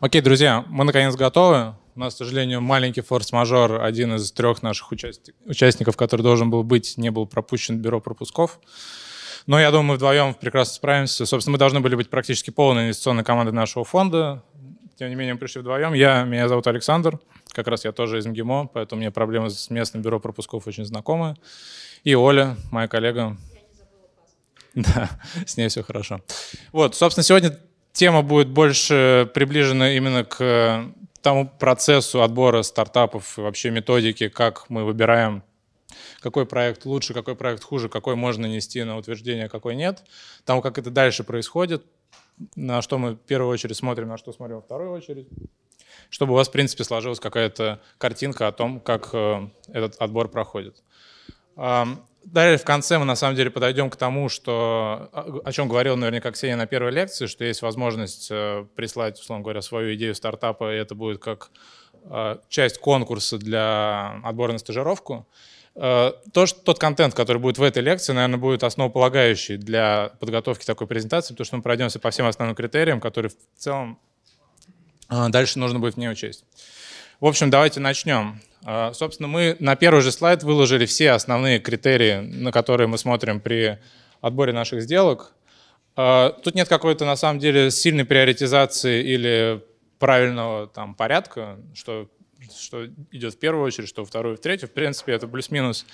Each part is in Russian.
Окей, друзья, мы наконец готовы. У нас, к сожалению, маленький форс-мажор. Один из трех наших участи- участников, который должен был быть, не был пропущен в бюро пропусков. Но я думаю, мы вдвоем прекрасно справимся. Собственно, мы должны были быть практически полной инвестиционной командой нашего фонда. Тем не менее, мы пришли вдвоем. Я, меня зовут Александр. Как раз я тоже из МГИМО, поэтому мне проблемы с местным бюро пропусков очень знакомы. И Оля, моя коллега. Да, с ней все хорошо. Вот, собственно, сегодня тема будет больше приближена именно к э, тому процессу отбора стартапов и вообще методики, как мы выбираем, какой проект лучше, какой проект хуже, какой можно нести на утверждение, а какой нет, тому, как это дальше происходит, на что мы в первую очередь смотрим, на что смотрим во вторую очередь, чтобы у вас, в принципе, сложилась какая-то картинка о том, как э, этот отбор проходит. Далее в конце мы на самом деле подойдем к тому, что, а, о чем говорил наверняка Ксения на первой лекции, что есть возможность э, прислать, условно говоря, свою идею стартапа, и это будет как э, часть конкурса для отбора на стажировку. Э, то, что, тот контент, который будет в этой лекции, наверное, будет основополагающий для подготовки такой презентации, потому что мы пройдемся по всем основным критериям, которые в целом а, дальше нужно будет в ней учесть. В общем, давайте начнем. А, собственно, мы на первый же слайд выложили все основные критерии, на которые мы смотрим при отборе наших сделок. А, тут нет какой-то, на самом деле, сильной приоритизации или правильного там, порядка, что, что идет в первую очередь, что вторую, в третью. В принципе, это плюс-минус.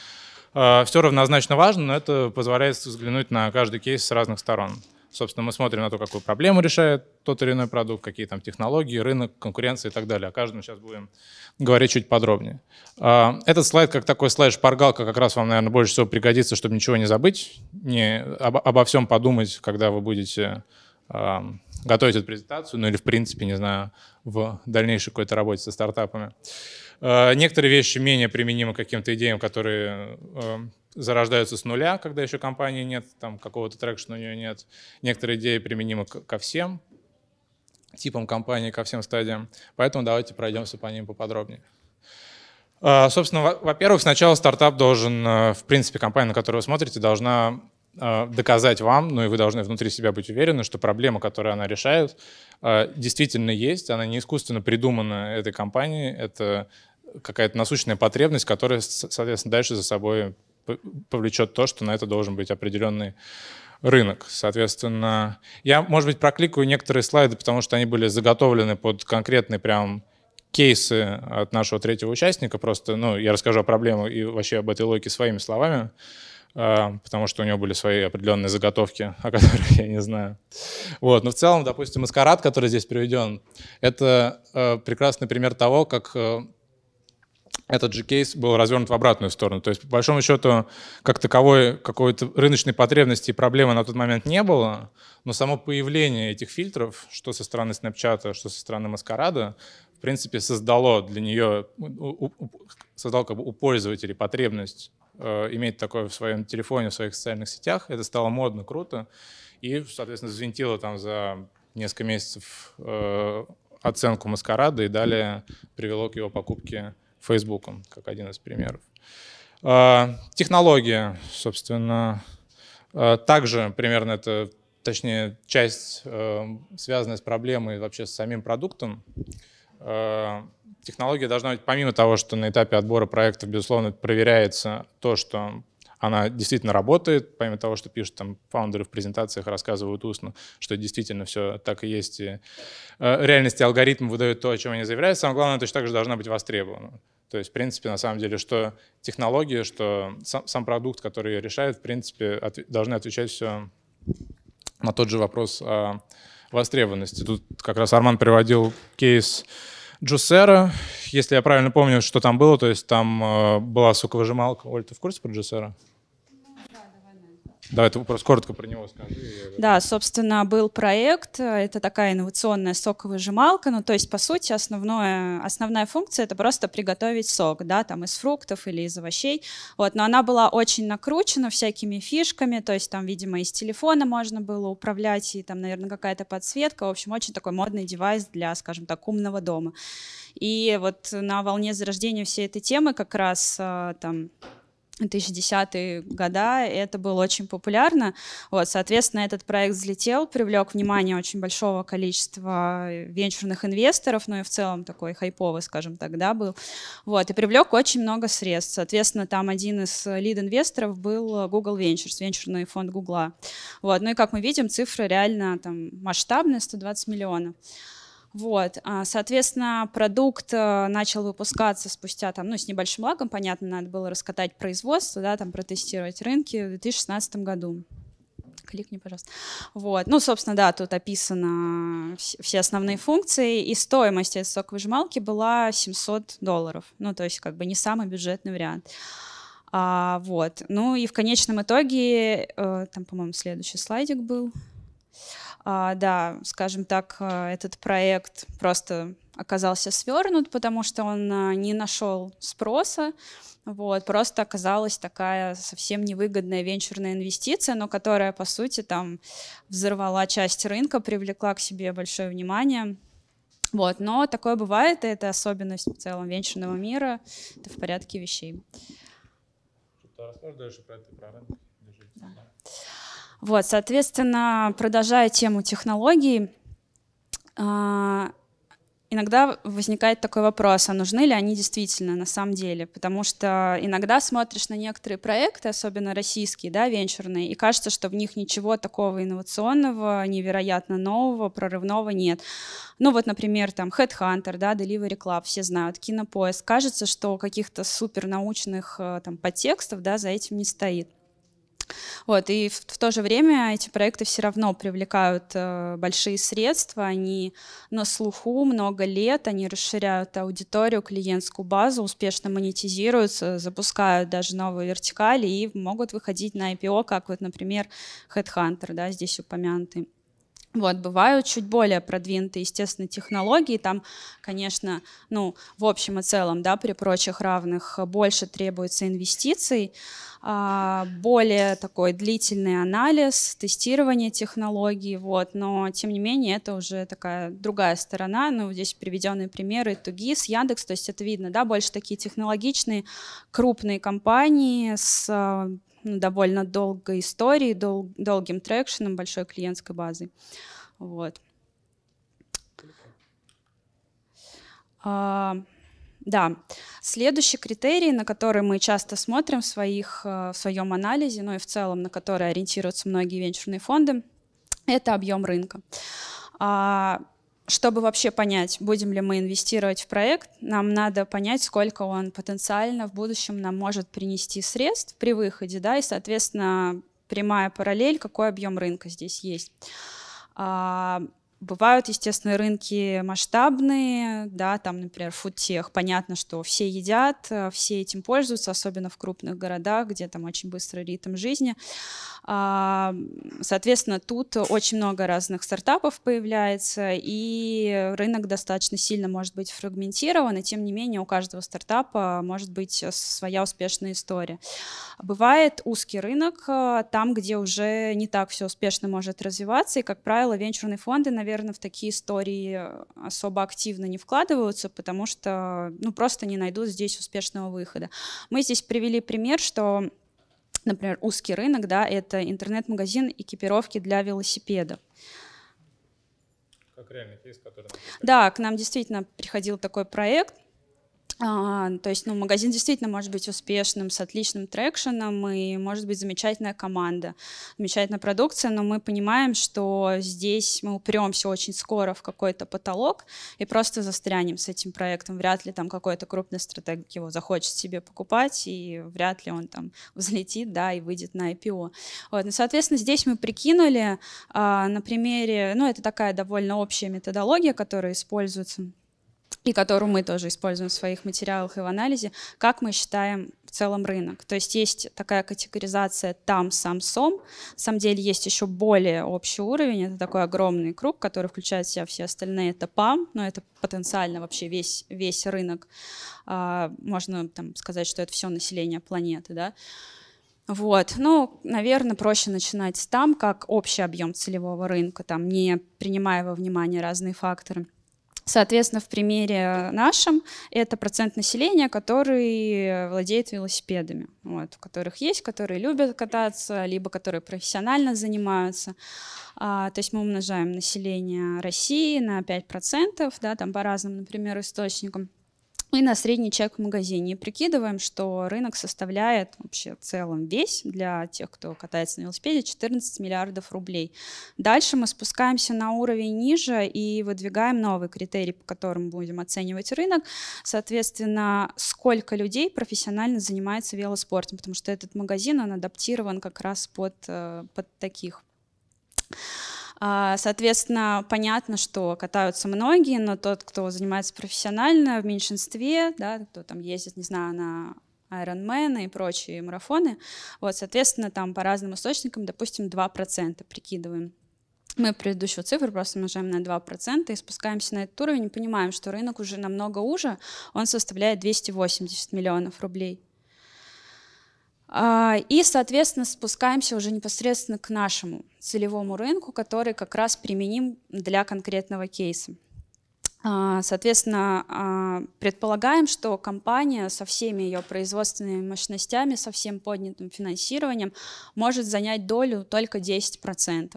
А, все равнозначно важно, но это позволяет взглянуть на каждый кейс с разных сторон. Собственно, мы смотрим на то, какую проблему решает тот или иной продукт, какие там технологии, рынок, конкуренция и так далее. О каждом сейчас будем говорить чуть подробнее. А, этот слайд, как такой слайд-шпаргалка, как раз вам, наверное, больше всего пригодится, чтобы ничего не забыть, не обо, обо всем подумать, когда вы будете а, готовить эту презентацию, ну или, в принципе, не знаю, в дальнейшей какой-то работе со стартапами. А, некоторые вещи менее применимы к каким-то идеям, которые зарождаются с нуля, когда еще компании нет, там какого-то трекшена у нее нет. Некоторые идеи применимы ко всем типам компании, ко всем стадиям. Поэтому давайте пройдемся по ним поподробнее. А, собственно, во-первых, сначала стартап должен, э, в принципе, компания, на которую вы смотрите, должна э, доказать вам, ну и вы должны внутри себя быть уверены, что проблема, которую она решает, э, действительно есть, она не искусственно придумана этой компанией, это какая-то насущная потребность, которая, соответственно, дальше за собой повлечет то, что на это должен быть определенный рынок. Соответственно, я, может быть, прокликаю некоторые слайды, потому что они были заготовлены под конкретный прям кейсы от нашего третьего участника. Просто, ну, я расскажу о проблеме и вообще об этой логике своими словами, э, потому что у него были свои определенные заготовки, о которых я не знаю. Вот. Но в целом, допустим, маскарад, который здесь приведен, это э, прекрасный пример того, как э, этот же кейс был развернут в обратную сторону. То есть, по большому счету, как таковой какой-то рыночной потребности и проблемы на тот момент не было, но само появление этих фильтров, что со стороны Snapchat, что со стороны Маскарада, в принципе, создало для нее, создало как бы у пользователей потребность э, иметь такое в своем телефоне, в своих социальных сетях. Это стало модно, круто. И, соответственно, звентило там за несколько месяцев э, оценку маскарада и далее привело к его покупке Facebook, как один из примеров. А, технология, собственно, а, также примерно это, точнее, часть, а, связанная с проблемой вообще с самим продуктом. Технология должна быть, помимо того, что на этапе отбора проектов, безусловно, проверяется то, что она действительно работает, помимо того, что пишут там фаундеры в презентациях, рассказывают устно, что действительно все так и есть. И, э, реальности алгоритм выдает то, о чем они заявляют. Самое главное, точно так же должна быть востребована. То есть, в принципе, на самом деле, что технология, что сам, сам продукт, который ее решает, в принципе, от, должны отвечать все на тот же вопрос о востребованности. Тут как раз Арман приводил кейс Джусера, если я правильно помню, что там было, то есть там э, была соковыжималка. Оль, ты в курсе про Джусера? Давай это вопрос коротко про него скажи. Да, собственно, был проект, э, это такая инновационная соковыжималка, ну, то есть, по сути, основное, основная функция — это просто приготовить сок, да, там, из фруктов или из овощей, вот, но она была очень накручена всякими фишками, то есть, там, видимо, из телефона можно было управлять, и там, наверное, какая-то подсветка, в общем, очень такой модный девайс для, скажем так, умного дома. И вот на волне зарождения всей этой темы как раз э, там 2010-е года, это было очень популярно. Вот, соответственно, этот проект взлетел, привлек внимание очень большого количества э, венчурных инвесторов, ну и в целом такой хайповый, скажем так, да, был. Вот, и привлек очень много средств. Соответственно, там один из лид-инвесторов был Google Ventures, венчурный фонд Google. Вот, ну и как мы видим, цифры реально там масштабные, 120 миллионов. Вот, а, соответственно, продукт э, начал выпускаться спустя там, ну, с небольшим лагом, понятно, надо было раскатать производство, да, там протестировать рынки в 2016 году. Кликни, пожалуйста. Вот. Ну, собственно, да, тут описаны все основные функции, и стоимость этой соковыжималки была 700 долларов. Ну, то есть, как бы не самый бюджетный вариант. А, вот. Ну, и в конечном итоге, э, там, по-моему, следующий слайдик был. А, да, скажем так, э, этот проект просто оказался свернут, потому что он а, не нашел спроса. Вот, просто оказалась такая совсем невыгодная венчурная инвестиция, но которая, по сути, там взорвала часть рынка, привлекла к себе большое внимание. Вот, но такое бывает, и это особенность в целом венчурного мира, это в порядке вещей. что расскажешь дальше про это, про рынок? Да. Вот, соответственно, продолжая тему технологий, а, иногда возникает такой вопрос, а нужны ли они действительно на самом деле? Потому что иногда смотришь на некоторые проекты, особенно российские, да, венчурные, и кажется, что в них ничего такого инновационного, невероятно нового, прорывного нет. Ну вот, например, там Headhunter, да, Delivery Club, все знают, Кинопоиск. Кажется, что каких-то супернаучных э, там подтекстов, да, за этим не стоит. Вот, и в, в то же время эти проекты все равно привлекают э, большие средства, они на слуху много лет, они расширяют аудиторию, клиентскую базу, успешно монетизируются, запускают даже новые вертикали и могут выходить на IPO, как вот, например, Headhunter, да, здесь упомянутый. Вот, бывают чуть более продвинутые, естественно, технологии, там, конечно, ну, в общем и целом, да, при прочих равных э, больше требуется инвестиций, а, более такой длительный анализ, тестирование технологий, вот, но, тем не менее, это уже такая другая сторона, ну, здесь приведенные примеры Тугис, Яндекс, то есть это видно, да, больше такие технологичные крупные компании с э, довольно долгой историей, дол долгим трекшеном, большой клиентской базой. Вот. А, да. Следующий критерий, на который мы часто смотрим в, своих, э, в своем анализе, ну и в целом на который ориентируются многие венчурные фонды, это объем рынка. А, чтобы вообще понять, будем ли мы инвестировать в проект, нам надо понять, сколько он потенциально в будущем нам может принести средств при выходе, да, и, соответственно, прямая параллель, какой объем рынка здесь есть. А, Бывают, естественно, рынки масштабные, да, там, например, фудтех, понятно, что все едят, э, все этим пользуются, особенно в крупных городах, где там очень быстрый ритм жизни. А, соответственно, тут очень много разных стартапов появляется, и рынок достаточно сильно может быть фрагментирован, и тем не менее у каждого стартапа может быть своя успешная история. Бывает узкий рынок, э, там, где уже не так все успешно может развиваться, и, как правило, венчурные фонды, наверное, наверное, в такие истории особо активно не вкладываются, потому что, ну, просто не найдут здесь успешного выхода. Мы здесь привели пример, что например, узкий рынок, да, это интернет-магазин экипировки для велосипедов. Как реальный кейс, который... Да, к нам действительно приходил такой проект, а, то есть, ну, магазин действительно может быть успешным, с отличным трекшеном, и может быть замечательная команда, замечательная продукция, но мы понимаем, что здесь мы упремся очень скоро в какой-то потолок и просто застрянем с этим проектом. Вряд ли там какой-то крупный стратег его захочет себе покупать, и вряд ли он там взлетит, да, и выйдет на IPO. Вот, ну, соответственно, здесь мы прикинули а, на примере, ну, это такая довольно общая методология, которая используется и которую мы тоже используем в своих материалах и в анализе, как мы считаем в целом рынок. То есть есть такая категоризация там, сам, сом. На самом деле есть еще более общий уровень, это такой огромный круг, который включает в себя все остальные, это ПАМ, но это потенциально вообще весь, весь рынок. А, можно там, сказать, что это все население планеты, да. Вот, ну, наверное, проще начинать с там, как общий объем целевого рынка, там, не принимая во внимание разные факторы. Соответственно, в примере нашем это процент населения, который э, владеет велосипедами, вот, у которых есть, которые любят кататься, либо которые профессионально занимаются. А, то есть мы умножаем население России на 5%, да, там по разным, например, источникам и на средний чек в магазине. И прикидываем, что рынок составляет вообще в целом весь для тех, кто катается на велосипеде, 14 миллиардов рублей. Дальше мы спускаемся на уровень ниже и выдвигаем новый критерий, по которым будем оценивать рынок. Соответственно, сколько людей профессионально занимается велоспортом, потому что этот магазин, он адаптирован как раз под, э, под таких. А, соответственно, понятно, что катаются многие, но тот, кто занимается профессионально, в меньшинстве, да, кто там ездит, не знаю, на Ironman и прочие марафоны, вот, соответственно, там по разным источникам, допустим, 2% прикидываем мы предыдущую цифру просто умножаем на 2% и спускаемся на этот уровень и понимаем, что рынок уже намного уже, он составляет 280 миллионов рублей. А, и, соответственно, спускаемся уже непосредственно к нашему целевому рынку, который как раз применим для конкретного кейса. А, соответственно, а, предполагаем, что компания со всеми ее производственными мощностями, со всем поднятым финансированием может занять долю только 10%.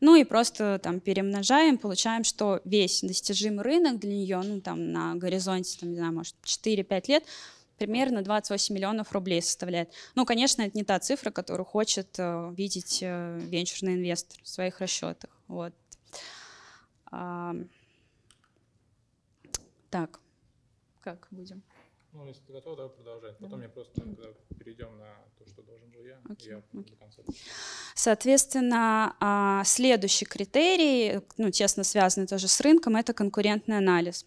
Ну и просто там перемножаем, получаем, что весь достижимый рынок для нее ну, там, на горизонте, там, не знаю, может, 4-5 лет – примерно 28 миллионов рублей составляет. Ну, конечно, это не та цифра, которую хочет э, видеть э, венчурный инвестор в своих расчетах. Вот. А, так, как будем? Ну, если ты готов, давай продолжать. Потом я просто перейдем на то, что должен был я. Okay. я okay. До конца. Соответственно, а, следующий критерий, ну, тесно связанный тоже с рынком, это конкурентный анализ.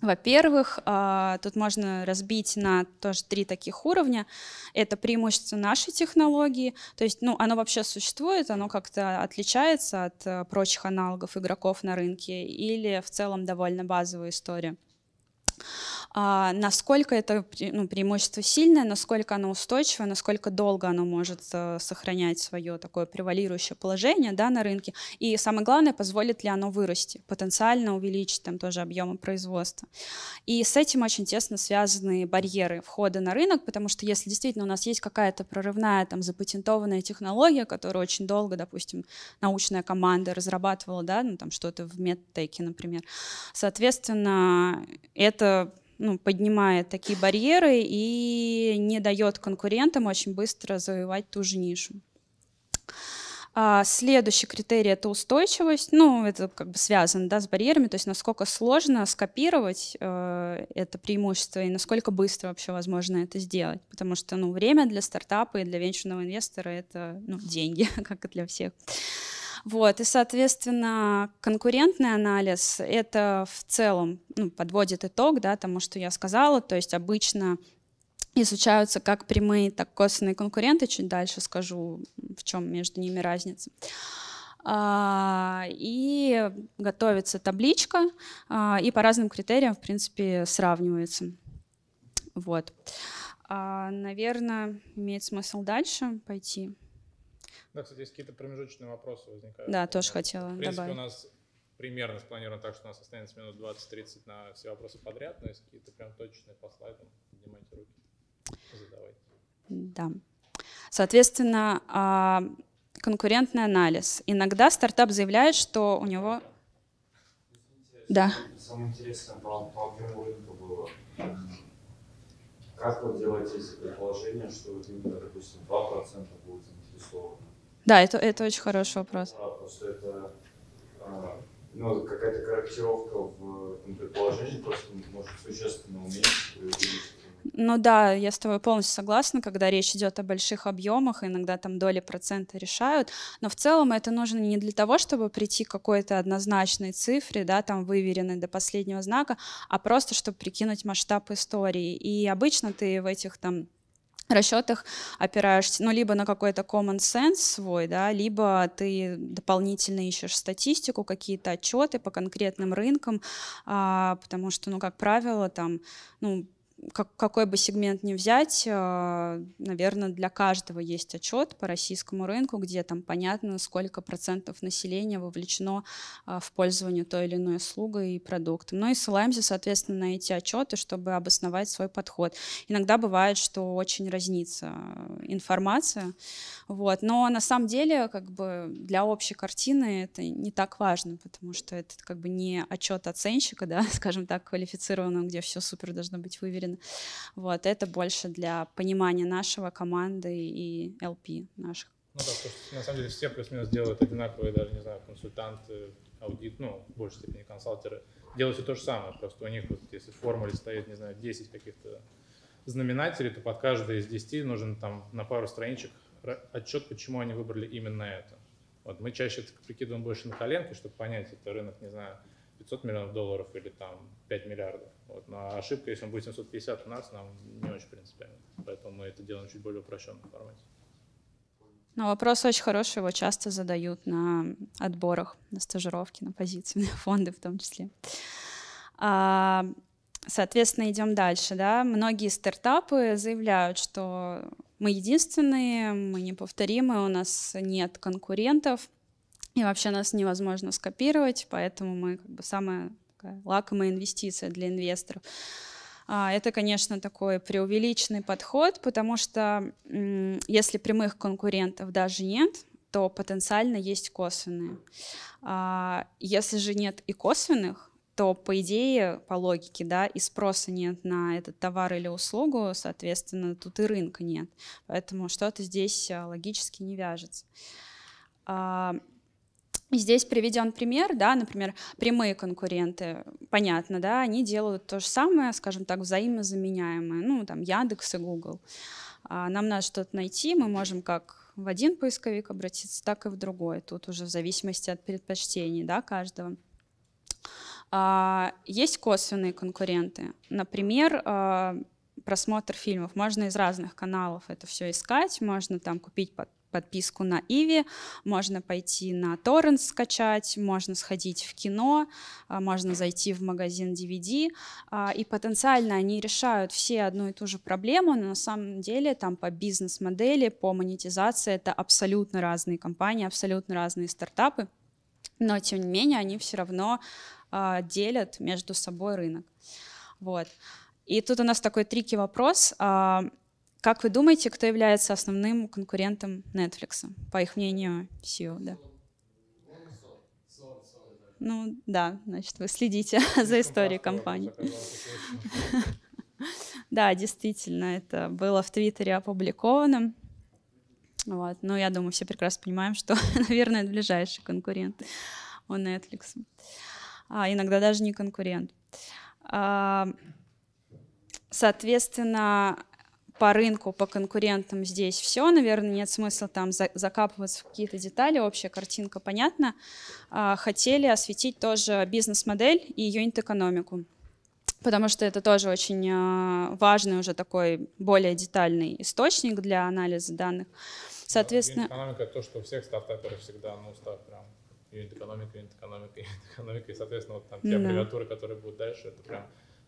Во-первых, а, тут можно разбить на тоже три таких уровня. Это преимущество нашей технологии, то есть ну, оно вообще существует, оно как-то отличается от э, прочих аналогов игроков на рынке или в целом довольно базовая история. А, насколько это ну, преимущество сильное, насколько оно устойчиво, насколько долго оно может э, сохранять свое такое превалирующее положение да, на рынке, и самое главное, позволит ли оно вырасти, потенциально увеличить там тоже объемы производства. И с этим очень тесно связаны барьеры входа на рынок, потому что если действительно у нас есть какая-то прорывная там запатентованная технология, которую очень долго, допустим, научная команда разрабатывала, да, ну там что-то в медтеке, например, соответственно, это ну, поднимает такие барьеры и не дает конкурентам очень быстро завоевать ту же нишу. А следующий критерий это устойчивость. Ну, это как бы связано да, с барьерами, то есть насколько сложно скопировать э, это преимущество и насколько быстро вообще возможно это сделать. Потому что ну, время для стартапа и для венчурного инвестора это ну, деньги, как и для всех. Вот, и, соответственно, конкурентный анализ — это в целом ну, подводит итог да, тому, что я сказала, то есть обычно изучаются как прямые, так и косвенные конкуренты, чуть дальше скажу, в чем между ними разница а, и готовится табличка, а, и по разным критериям, в принципе, сравнивается. Вот. А, Наверное, имеет смысл дальше пойти. Да, кстати, есть какие-то промежуточные вопросы возникают. Да, тоже в принципе, хотела В принципе, добавить. у нас примерно спланировано так, что у нас останется минут 20-30 на все вопросы подряд, но если какие-то прям точечные по слайдам, поднимайте руки, задавайте. Да. Соответственно, а, конкурентный анализ. Иногда стартап заявляет, что у него... Да. Самое интересное по, объему рынка было. Как вы делаете, предположение, что, именно, ну, допустим, 2% будут заинтересованы? Да, это, это очень хороший вопрос. А, потому что это а, ну, какая-то корректировка в этом предположении просто может существенно уменьшить. Ну да, я с тобой полностью согласна, когда речь идет о больших объемах, иногда там доли процента решают, но в целом это нужно не для того, чтобы прийти к какой-то однозначной цифре, да, там выверенной до последнего знака, а просто чтобы прикинуть масштаб истории. И обычно ты в этих там расчетах опираешься, ну, либо на какой-то common sense свой, да, либо ты дополнительно ищешь статистику, какие-то отчеты по конкретным рынкам, а, потому что, ну, как правило, там, ну, как, какой бы сегмент ни взять, э, наверное, для каждого есть отчет по российскому рынку, где там понятно, сколько процентов населения вовлечено а, в пользование той или иной услугой и продуктом. Ну и ссылаемся, соответственно, на эти отчеты, чтобы обосновать свой подход. Иногда бывает, что очень разнится э, информация, вот. но на самом деле как бы для общей картины это не так важно, потому что это как бы не отчет оценщика, да, скажем так, квалифицированного, где все супер должно быть выверено, один. Вот, это больше для понимания нашего команды и LP наших. Ну да, потому что на самом деле все плюс-минус делают одинаковые, даже, не знаю, консультанты, аудит, ну, в большей степени консалтеры, делают все то же самое, просто у них вот если в формуле стоит, не знаю, 10 каких-то знаменателей, то под каждый из 10 нужен там на пару страничек отчет, почему они выбрали именно это. Вот мы чаще прикидываем больше на коленке, чтобы понять, это рынок, не знаю, 500 миллионов долларов или там 5 миллиардов. Вот. На ошибка, если он будет 750 у нас, нам не очень принципиально. Поэтому мы это делаем чуть более упрощенном формате. Но вопрос очень хороший, его часто задают на отборах, на стажировке, на позиции, на фонды в том числе. А, соответственно, идем дальше. Да? Многие стартапы заявляют, что мы единственные, мы неповторимые, у нас нет конкурентов, и вообще нас невозможно скопировать, поэтому мы как бы самая такая лакомая инвестиция для инвесторов. А, это, конечно, такой преувеличенный подход, потому что если прямых конкурентов даже нет, то потенциально есть косвенные. А, если же нет и косвенных, то, по идее, по логике, да, и спроса нет на этот товар или услугу, соответственно, тут и рынка нет. Поэтому что-то здесь а, логически не вяжется. Здесь приведен пример, да, например, прямые конкуренты, понятно, да, они делают то же самое, скажем так, взаимозаменяемое, ну, там, Яндекс и Google. А нам надо что-то найти, мы можем как в один поисковик обратиться, так и в другой, тут уже в зависимости от предпочтений, да, каждого. А, есть косвенные конкуренты, например, а, просмотр фильмов. Можно из разных каналов это все искать, можно там купить подписку на Иви, можно пойти на торрент скачать, можно сходить в кино, а, можно зайти в магазин DVD, а, и потенциально они решают все одну и ту же проблему, но на самом деле там по бизнес-модели, по монетизации это абсолютно разные компании, абсолютно разные стартапы, но тем не менее они все равно а, делят между собой рынок. Вот. И тут у нас такой трики вопрос как вы думаете, кто является основным конкурентом Netflix, по их мнению, SEO, да? Ну да, значит, вы следите за историей компании. Да, действительно, это было в Твиттере опубликовано. Вот. Но я думаю, все прекрасно понимаем, что, наверное, это ближайший конкурент у Netflix. А, иногда даже не конкурент. А, соответственно, по рынку, по конкурентам здесь все, наверное, нет смысла там закапываться в какие-то детали, общая картинка понятна. Хотели осветить тоже бизнес-модель и юнит-экономику, потому что это тоже очень а, важный уже такой более детальный источник для анализа данных. Соответственно... Юнит-экономика — то, что у всех стартаперов всегда на ну, устах прям юнит-экономика, юнит-экономика, юнит-экономика, и, соответственно, вот там те аббревиатуры, которые будут дальше, это прям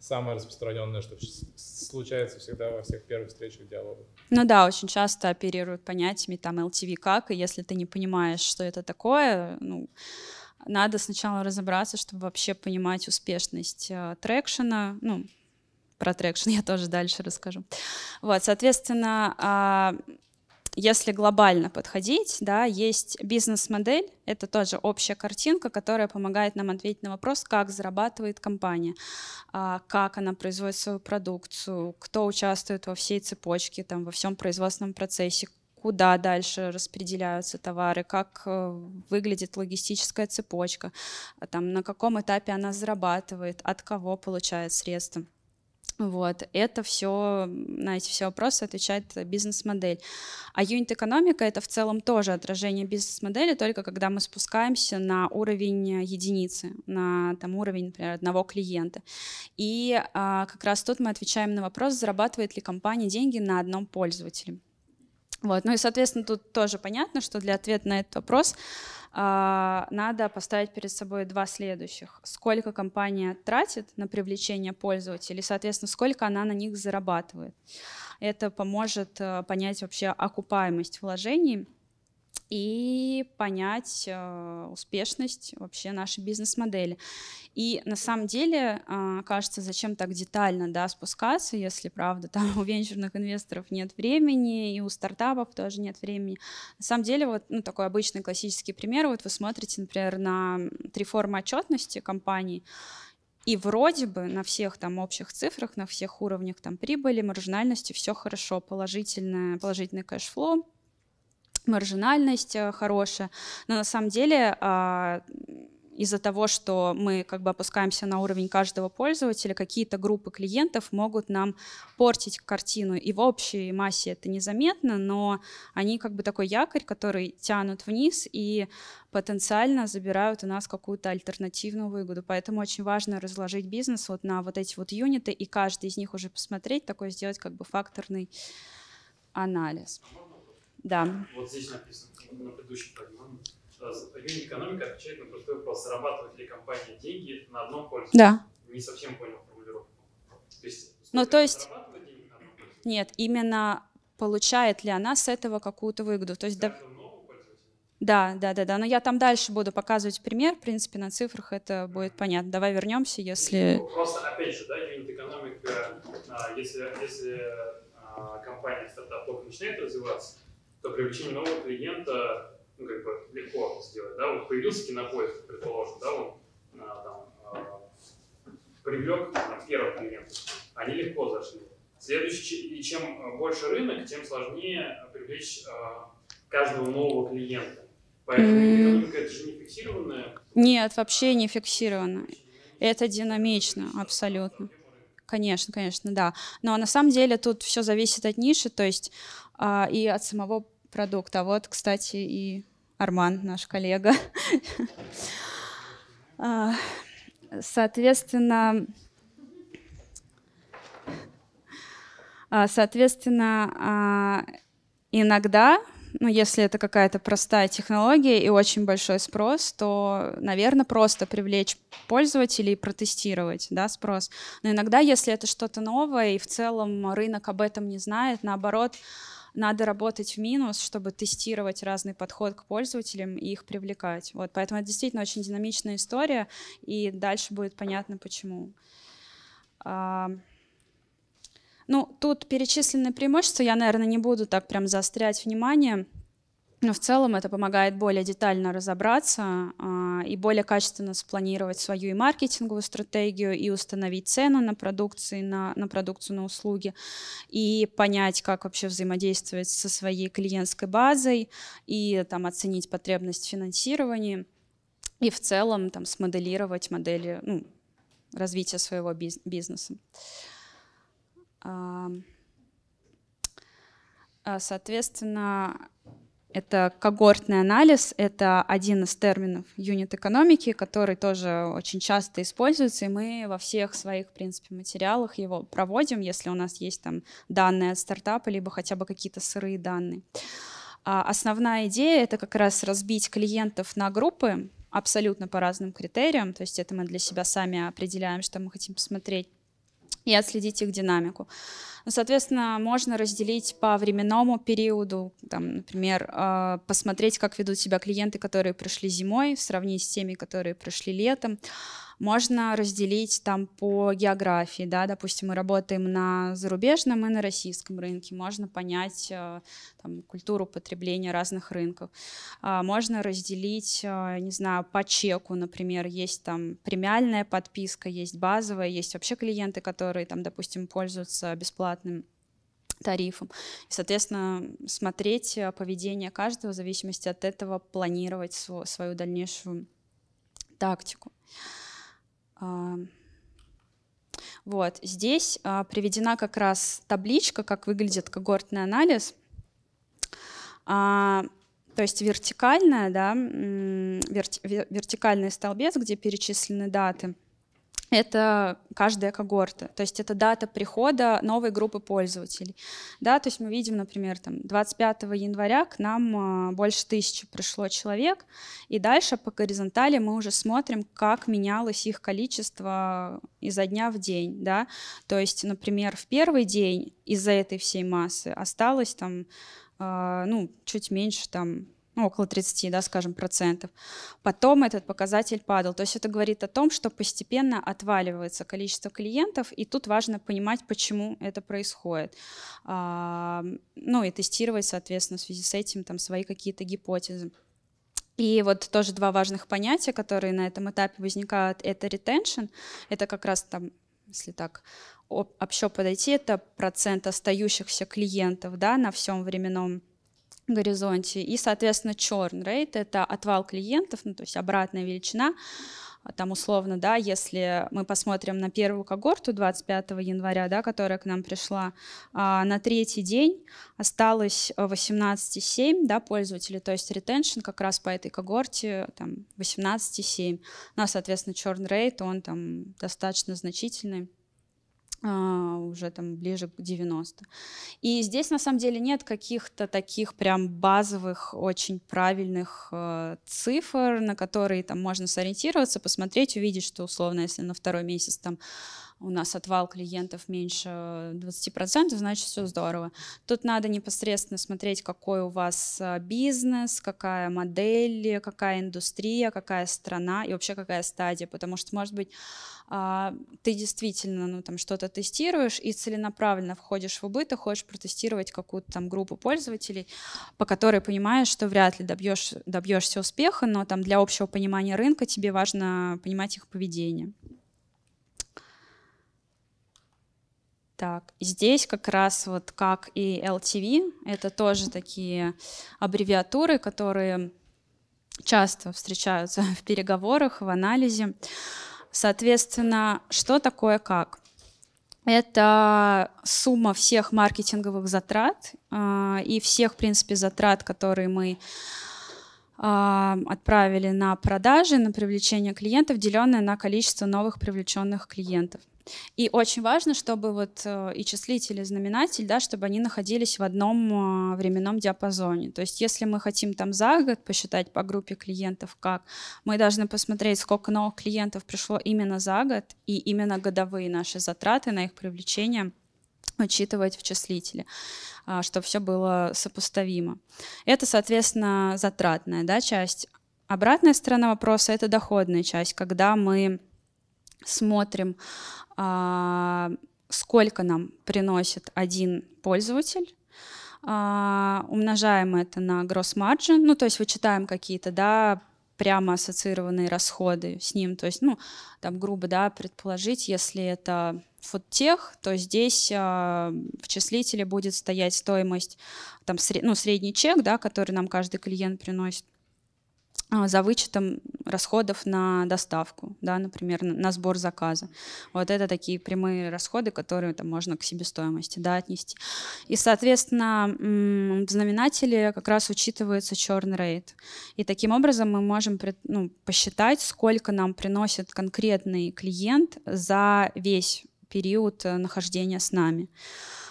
самое распространенное, что случается всегда во всех первых встречах диалога. Ну да, очень часто оперируют понятиями там LTV как, и если ты не понимаешь, что это такое, ну, надо сначала разобраться, чтобы вообще понимать успешность э, трекшена, ну, про трекшн я тоже дальше расскажу. Вот, соответственно, э, если глобально подходить, да, есть бизнес-модель, это тоже общая картинка, которая помогает нам ответить на вопрос, как зарабатывает компания, а, как она производит свою продукцию, кто участвует во всей цепочке, там, во всем производственном процессе, куда дальше распределяются товары, как э, выглядит логистическая цепочка, а там, на каком этапе она зарабатывает, от кого получает средства. Вот, это все, знаете, все вопросы отвечает бизнес-модель. А юнит-экономика — это в целом тоже отражение бизнес-модели, только когда мы спускаемся на уровень единицы, на там, уровень, например, одного клиента. И а, как раз тут мы отвечаем на вопрос, зарабатывает ли компания деньги на одном пользователе. Вот. Ну и, соответственно, тут тоже понятно, что для ответа на этот вопрос а, надо поставить перед собой два следующих. Сколько компания тратит на привлечение пользователей, соответственно, сколько она на них зарабатывает. Это поможет а, понять вообще окупаемость вложений и понять э, успешность вообще нашей бизнес-модели. И на самом деле, э, кажется, зачем так детально да, спускаться, если, правда, там у венчурных инвесторов нет времени, и у стартапов тоже нет времени. На самом деле, вот ну, такой обычный классический пример, вот вы смотрите, например, на три формы отчетности компании, и вроде бы на всех там общих цифрах, на всех уровнях там прибыли, маржинальности все хорошо, положительное, положительный кэшфлоу, маржинальность э, хорошая, но на самом деле а, из-за того, что мы как бы опускаемся на уровень каждого пользователя, какие-то группы клиентов могут нам портить картину. И в общей массе это незаметно, но они как бы такой якорь, который тянут вниз и потенциально забирают у нас какую-то альтернативную выгоду. Поэтому очень важно разложить бизнес вот на вот эти вот юниты и каждый из них уже посмотреть, такой сделать как бы факторный анализ. Да. Вот здесь написано на предыдущем программе. Э, экономика отвечает на простой вопрос, зарабатывает ли компания деньги на одном пользователе. Да. Не совсем понял формулировку. То есть, ну, то есть... Нет, именно получает ли она с этого какую-то выгоду. То есть, да... Да, да, да, да. Но я там дальше буду показывать пример. В принципе, на цифрах это будет понятно. Давай вернемся, если... Ну, просто, опять же, да, юнит-экономика, а, если, если а, компания стартап только начинает развиваться, то привлечение нового клиента ну, как бы легко сделать. Да? Вот появился кинопоиск, предположим, да, он а, там, а, привлек там, первых клиентов, они легко зашли. Следующий, и чем больше рынок, тем сложнее привлечь а, каждого нового клиента. Поэтому экономика это же не фиксированная. Нет, вообще не фиксированная. Это динамично, абсолютно. Конечно, конечно, да. Но на самом деле тут все зависит от ниши, то есть а, и от самого продукт. А вот, кстати, и Арман, наш коллега. А, соответственно, а, соответственно, а, иногда, ну, если это какая-то простая технология и очень большой спрос, то, наверное, просто привлечь пользователей и протестировать да, спрос. Но иногда, если это что-то новое, и в целом рынок об этом не знает, наоборот, надо работать в минус, чтобы тестировать разный подход к пользователям и их привлекать. Вот, поэтому это действительно очень динамичная история, и дальше будет понятно, почему. А, ну, тут перечисленные преимущества, я, наверное, не буду так прям заострять внимание. Но в целом это помогает более детально разобраться а, и более качественно спланировать свою и маркетинговую стратегию, и установить цену на продукции, на, на продукцию, на услуги, и понять, как вообще взаимодействовать со своей клиентской базой, и там оценить потребность финансирования, и в целом там смоделировать модели ну, развития своего биз бизнеса. А, соответственно, это когортный анализ, это один из терминов юнит-экономики, который тоже очень часто используется, и мы во всех своих, в принципе, материалах его проводим, если у нас есть там данные от стартапа, либо хотя бы какие-то сырые данные. А основная идея — это как раз разбить клиентов на группы абсолютно по разным критериям, то есть это мы для себя сами определяем, что мы хотим посмотреть и отследить их динамику. Ну, соответственно, можно разделить по временному периоду, там, например, э, посмотреть, как ведут себя клиенты, которые пришли зимой, сравнить с теми, которые пришли летом, можно разделить там по географии, да, допустим, мы работаем на зарубежном и на российском рынке, можно понять э, там, культуру потребления разных рынков. А, можно разделить, э, не знаю, по чеку, например, есть там премиальная подписка, есть базовая, есть вообще клиенты, которые там, допустим, пользуются бесплатным тарифом. И, соответственно, смотреть э, поведение каждого в зависимости от этого, планировать свою дальнейшую тактику. Uh, а, вот, здесь а, приведена как раз табличка, как выглядит когортный анализ. А, то есть вертикальная, да, вертикальный столбец, где перечислены даты – это каждая когорта, то есть это дата прихода новой группы пользователей. Да, то есть мы видим, например, там 25 января к нам а, больше тысячи пришло человек, и дальше по горизонтали мы уже смотрим, как менялось их количество изо дня в день. Да? То есть, например, в первый день из-за этой всей массы осталось там а, ну, чуть меньше там ну, около 30, да, скажем, процентов. Потом этот показатель падал. То есть это говорит о том, что постепенно отваливается количество клиентов, и тут важно понимать, почему это происходит. А, ну и тестировать, соответственно, в связи с этим там свои какие-то гипотезы. И вот тоже два важных понятия, которые на этом этапе возникают, это retention, это как раз там, если так общо подойти, это процент остающихся клиентов, да, на всем временном горизонте. И, соответственно, churn rate — это отвал клиентов, ну, то есть обратная величина. А, там условно, да, если мы посмотрим на первую когорту 25 января, да, которая к нам пришла, а, на третий день осталось 18,7 э, да, пользователей, то есть ретеншн как раз по этой когорте там 18,7. Ну, а, соответственно, черный рейд, он там достаточно значительный. А, уже там ближе к 90. И здесь на самом деле нет каких-то таких прям базовых, очень правильных э, цифр, на которые там можно сориентироваться, посмотреть, увидеть, что условно, если на второй месяц там у нас отвал клиентов меньше 20%, э, значит, все здорово. Тут надо непосредственно смотреть, какой у вас э, бизнес, какая модель, какая индустрия, какая страна и вообще какая стадия, потому что, может быть, а, ты действительно ну, там что-то тестируешь и целенаправленно входишь в убыт хочешь протестировать какую-то там группу пользователей, по которой понимаешь, что вряд ли добьешь, добьешься успеха, но там для общего понимания рынка тебе важно понимать их поведение. Так, здесь как раз вот как и LTV, это тоже такие аббревиатуры, которые часто встречаются в переговорах, в анализе. Соответственно, что такое как? Это сумма всех маркетинговых затрат э, и всех, в принципе, затрат, которые мы э, отправили на продажи, на привлечение клиентов, деленное на количество новых привлеченных клиентов. И очень важно, чтобы вот э, и числитель, и знаменатель, да, чтобы они находились в одном э, временном диапазоне. То есть если мы хотим там за год посчитать по группе клиентов как, мы должны посмотреть, сколько новых клиентов пришло именно за год, и именно годовые наши затраты на их привлечение – учитывать в числителе, а, чтобы все было сопоставимо. Это, соответственно, затратная да, часть. Обратная сторона вопроса — это доходная часть, когда мы смотрим, а, сколько нам приносит один пользователь, а, умножаем это на gross margin, ну, то есть вычитаем какие-то, да, прямо ассоциированные расходы с ним, то есть, ну, там, грубо, да, предположить, если это фудтех, то здесь э, в числителе будет стоять стоимость, там, сре- ну, средний чек, да, который нам каждый клиент приносит, а, за вычетом расходов на доставку, да, например, на сбор заказа. Вот это такие прямые расходы, которые там, можно к себестоимости да, отнести. И, соответственно, в знаменателе как раз учитывается черный рейд. И таким образом мы можем ну, посчитать, сколько нам приносит конкретный клиент за весь период э, нахождения с нами.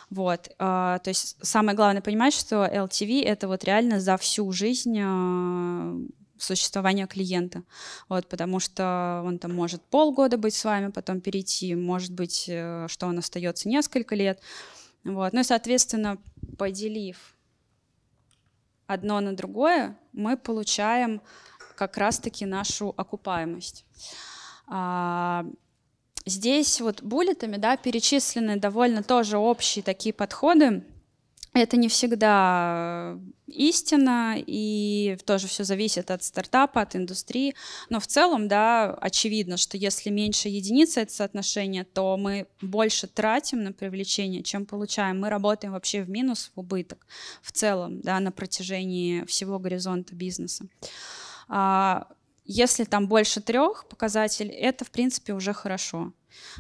Вот, а, то есть самое главное понимать, что LTV это вот реально за всю жизнь а, существования клиента, вот, потому что он там может полгода быть с вами, потом перейти, может быть, э, что он остается несколько лет, вот, ну и, соответственно, поделив одно на другое, мы получаем как раз-таки нашу окупаемость. А, здесь вот буллетами да, перечислены довольно тоже общие такие подходы, это не всегда э, истина, и тоже все зависит от стартапа, от индустрии. Но в целом, да, очевидно, что если меньше единицы это соотношение, то мы больше тратим на привлечение, чем получаем. Мы работаем вообще в минус, в убыток в целом, да, на протяжении всего горизонта бизнеса. А, если там больше трех показатель, это, в принципе, уже хорошо.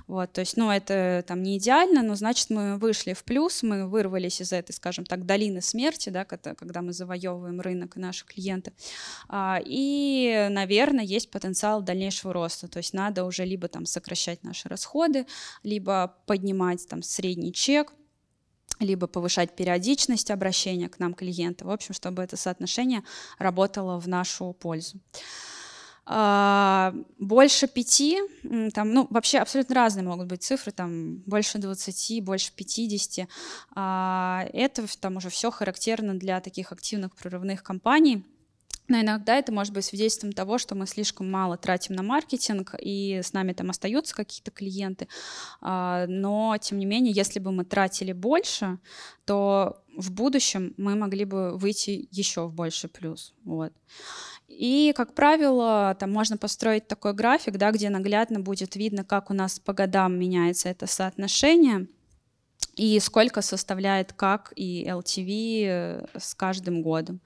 Вот, то есть, ну, это там не идеально, но значит мы вышли в плюс, мы вырвались из этой, скажем так, долины смерти, да, когда, когда мы завоевываем рынок и наши клиенты. А, и, наверное, есть потенциал дальнейшего роста, то есть надо уже либо там сокращать наши расходы, либо поднимать там средний чек, либо повышать периодичность обращения к нам клиента, в общем, чтобы это соотношение работало в нашу пользу. А, больше пяти, там, ну, вообще абсолютно разные могут быть цифры, там, больше 20, больше 50. А, это там уже все характерно для таких активных прорывных компаний. Но иногда это может быть свидетельством того, что мы слишком мало тратим на маркетинг, и с нами там остаются какие-то клиенты. А, но, тем не менее, если бы мы тратили больше, то в будущем мы могли бы выйти еще в больший плюс. Вот. И, как правило, там можно построить такой график, да, где наглядно будет видно, как у нас по годам меняется это соотношение и сколько составляет как и LTV э, с каждым годом.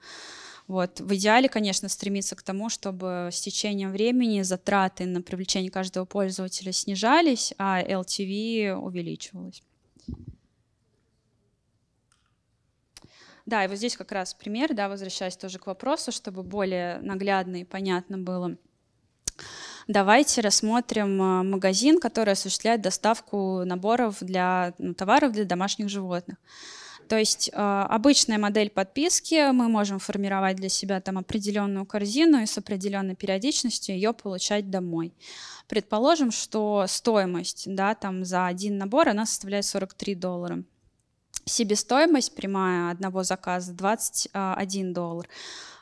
Вот. В идеале, конечно, стремиться к тому, чтобы с течением времени затраты на привлечение каждого пользователя снижались, а LTV увеличивалось. Да, и вот здесь как раз пример, да, возвращаясь тоже к вопросу, чтобы более наглядно и понятно было. Давайте рассмотрим а, магазин, который осуществляет доставку наборов для ну, товаров для домашних животных. То есть э, обычная модель подписки, мы можем формировать для себя там определенную корзину и с определенной периодичностью ее получать домой. Предположим, что стоимость да, там, за один набор она составляет 43 доллара себестоимость прямая одного заказа 21 а, доллар.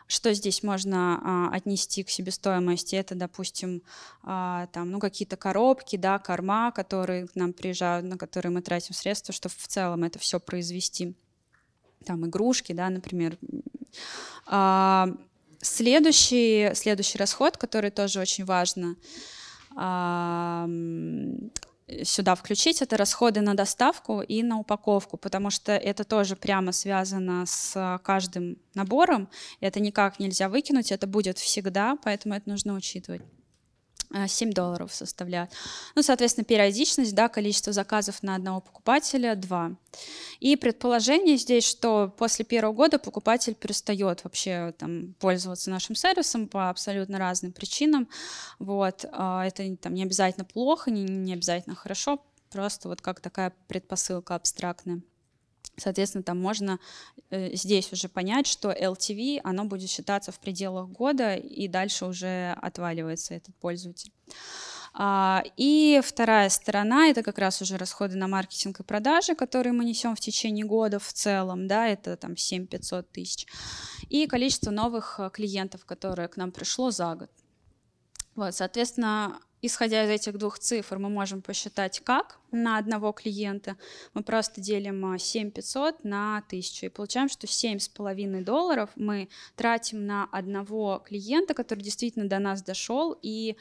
Что здесь можно а, отнести к себестоимости? Это, допустим, а, там, ну, какие-то коробки, да, корма, которые к нам приезжают, на которые мы тратим средства, чтобы в целом это все произвести. Там игрушки, да, например. А, следующий, следующий расход, который тоже очень важно, сюда включить, это расходы на доставку и на упаковку, потому что это тоже прямо связано с а, каждым набором. Это никак нельзя выкинуть, это будет всегда, поэтому это нужно учитывать. 7 э, долларов составляет. Ну, соответственно, периодичность, да, количество заказов на одного покупателя 2. И предположение здесь, что после первого года покупатель перестает вообще там, пользоваться нашим сервисом по абсолютно разным причинам. Вот. А, это там, не обязательно плохо, не, не обязательно хорошо, просто вот как такая предпосылка абстрактная. Соответственно, там можно э, здесь уже понять, что LTV, оно будет считаться в пределах года, и дальше уже отваливается этот пользователь. А, и вторая сторона — это как раз уже расходы на маркетинг и продажи, которые мы несем в течение года в целом, да, это там 7-500 тысяч, и количество новых э, клиентов, которые к нам пришло за год. Вот, соответственно, Исходя из этих двух цифр, мы можем посчитать как на одного клиента. Мы просто делим 7500 а, на 1000 и получаем, что 7,5 долларов мы тратим на одного клиента, который действительно до нас дошел и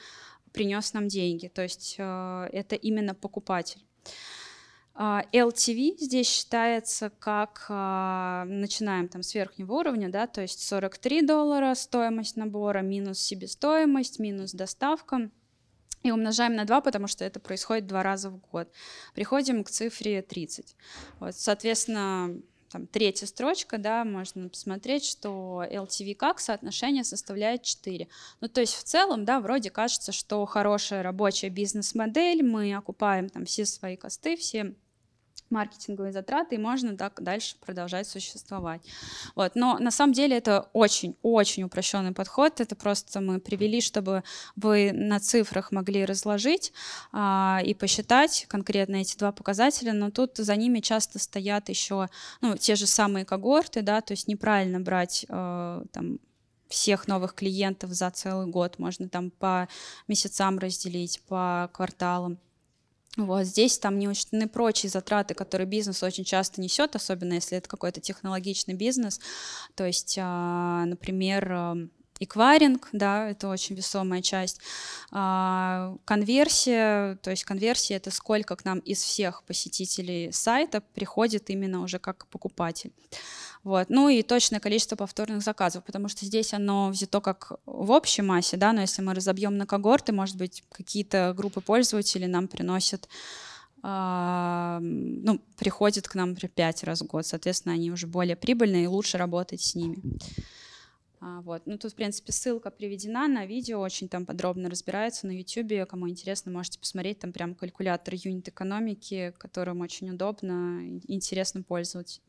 принес нам деньги. То есть а, это именно покупатель. LTV а, здесь считается как, начинаем там с верхнего уровня, да, то есть 43 доллара стоимость набора, минус себестоимость, минус доставка – и умножаем на 2, потому что это происходит два раза в год. Приходим к цифре 30. Вот, соответственно, там, третья строчка, да, можно посмотреть, что LTV как соотношение составляет 4. Ну, то есть в целом, да, вроде кажется, что хорошая рабочая бизнес-модель, мы окупаем там все свои косты, все маркетинговые затраты, и можно так дальше продолжать существовать. Вот. Но на самом деле это очень-очень упрощенный подход. Это просто мы привели, чтобы вы на цифрах могли разложить а, и посчитать конкретно эти два показателя, но тут за ними часто стоят еще ну, те же самые когорты, да, то есть неправильно брать а, там, всех новых клиентов за целый год, можно там по месяцам разделить, по кварталам. Вот здесь там не учтены прочие затраты, которые бизнес очень часто несет, особенно если это какой-то технологичный бизнес. То есть, а, например, эм, эквайринг, да, это очень весомая часть. А, конверсия, то есть конверсия — это сколько к нам из всех посетителей сайта приходит именно уже как покупатель. Вот. Ну и точное количество повторных заказов, потому что здесь оно взято как в общей массе, да, но если мы разобьем на когорты, может быть, какие-то группы пользователей нам приносят а, ну, приходят к нам, например, 5 раз в год. Соответственно, они уже более прибыльные и лучше работать с ними. А, вот. Ну, тут, в принципе, ссылка приведена на видео, очень там подробно разбирается на YouTube. Кому интересно, можете посмотреть, там прям калькулятор юнит экономики, которым очень удобно и интересно пользоваться.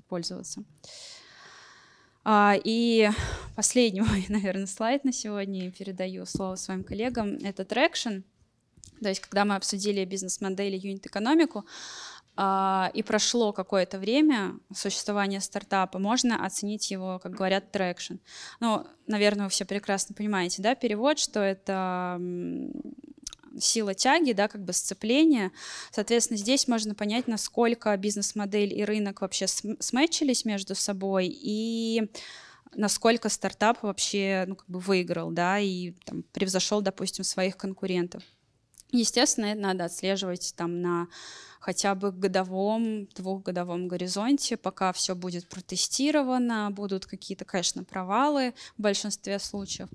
А, и последний мой, наверное, слайд на сегодня, и передаю слово своим коллегам, это трекшн. То есть, когда мы обсудили бизнес модель и юнит-экономику, а, и прошло какое-то время существования стартапа, можно оценить его, как говорят, трекшн. Ну, наверное, вы все прекрасно понимаете, да, перевод, что это сила тяги, да, как бы сцепление. Соответственно, здесь можно понять, насколько бизнес-модель и рынок вообще сметчились между собой и насколько стартап вообще ну, как бы выиграл, да, и там, превзошел, допустим, своих конкурентов. Естественно, это надо отслеживать там на хотя бы годовом, двухгодовом горизонте, пока все будет протестировано, будут какие-то, конечно, провалы в большинстве случаев,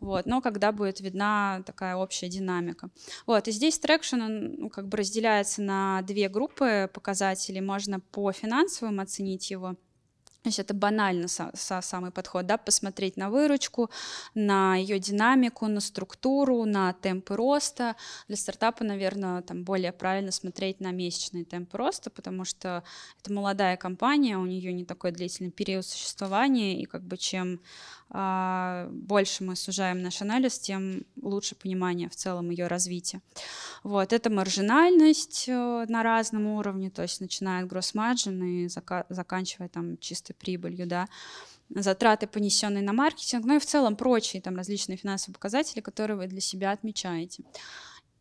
вот, но когда будет видна такая общая динамика. Вот, и здесь трекшн, он ну, как бы разделяется на две группы показателей, можно по финансовым оценить его, то есть это банально со, со самый подход, да, посмотреть на выручку, на ее динамику, на структуру, на темпы роста. Для стартапа, наверное, там более правильно смотреть на месячные темпы роста, потому что это молодая компания, у нее не такой длительный период существования, и как бы чем а, больше мы сужаем наш анализ, тем лучше понимание в целом ее развития. Вот, это маржинальность э, на разном уровне, то есть начиная от гросс-марджин и зака- заканчивая там чистой прибылью, да, затраты, понесенные на маркетинг, ну и в целом прочие там различные финансовые показатели, которые вы для себя отмечаете.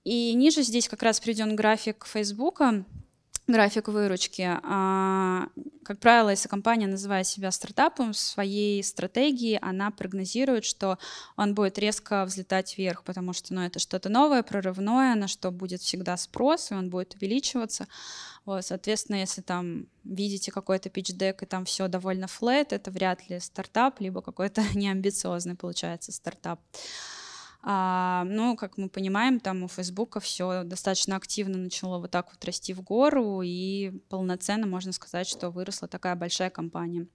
И ниже здесь как раз приведен график Фейсбука, график выручки. А, как правило, если компания называет себя стартапом, в своей стратегии она прогнозирует, что он будет резко взлетать вверх, потому что ну, это что-то новое, прорывное, на что будет всегда спрос, и он будет увеличиваться. Вот, соответственно, если там видите какой-то пич и там все довольно флэт, это вряд ли стартап, либо какой-то неамбициозный получается стартап. Uh, а, но, ну, как мы понимаем, там у Фейсбука все достаточно активно начало вот так вот расти в гору, и полноценно можно сказать, что выросла такая большая компания.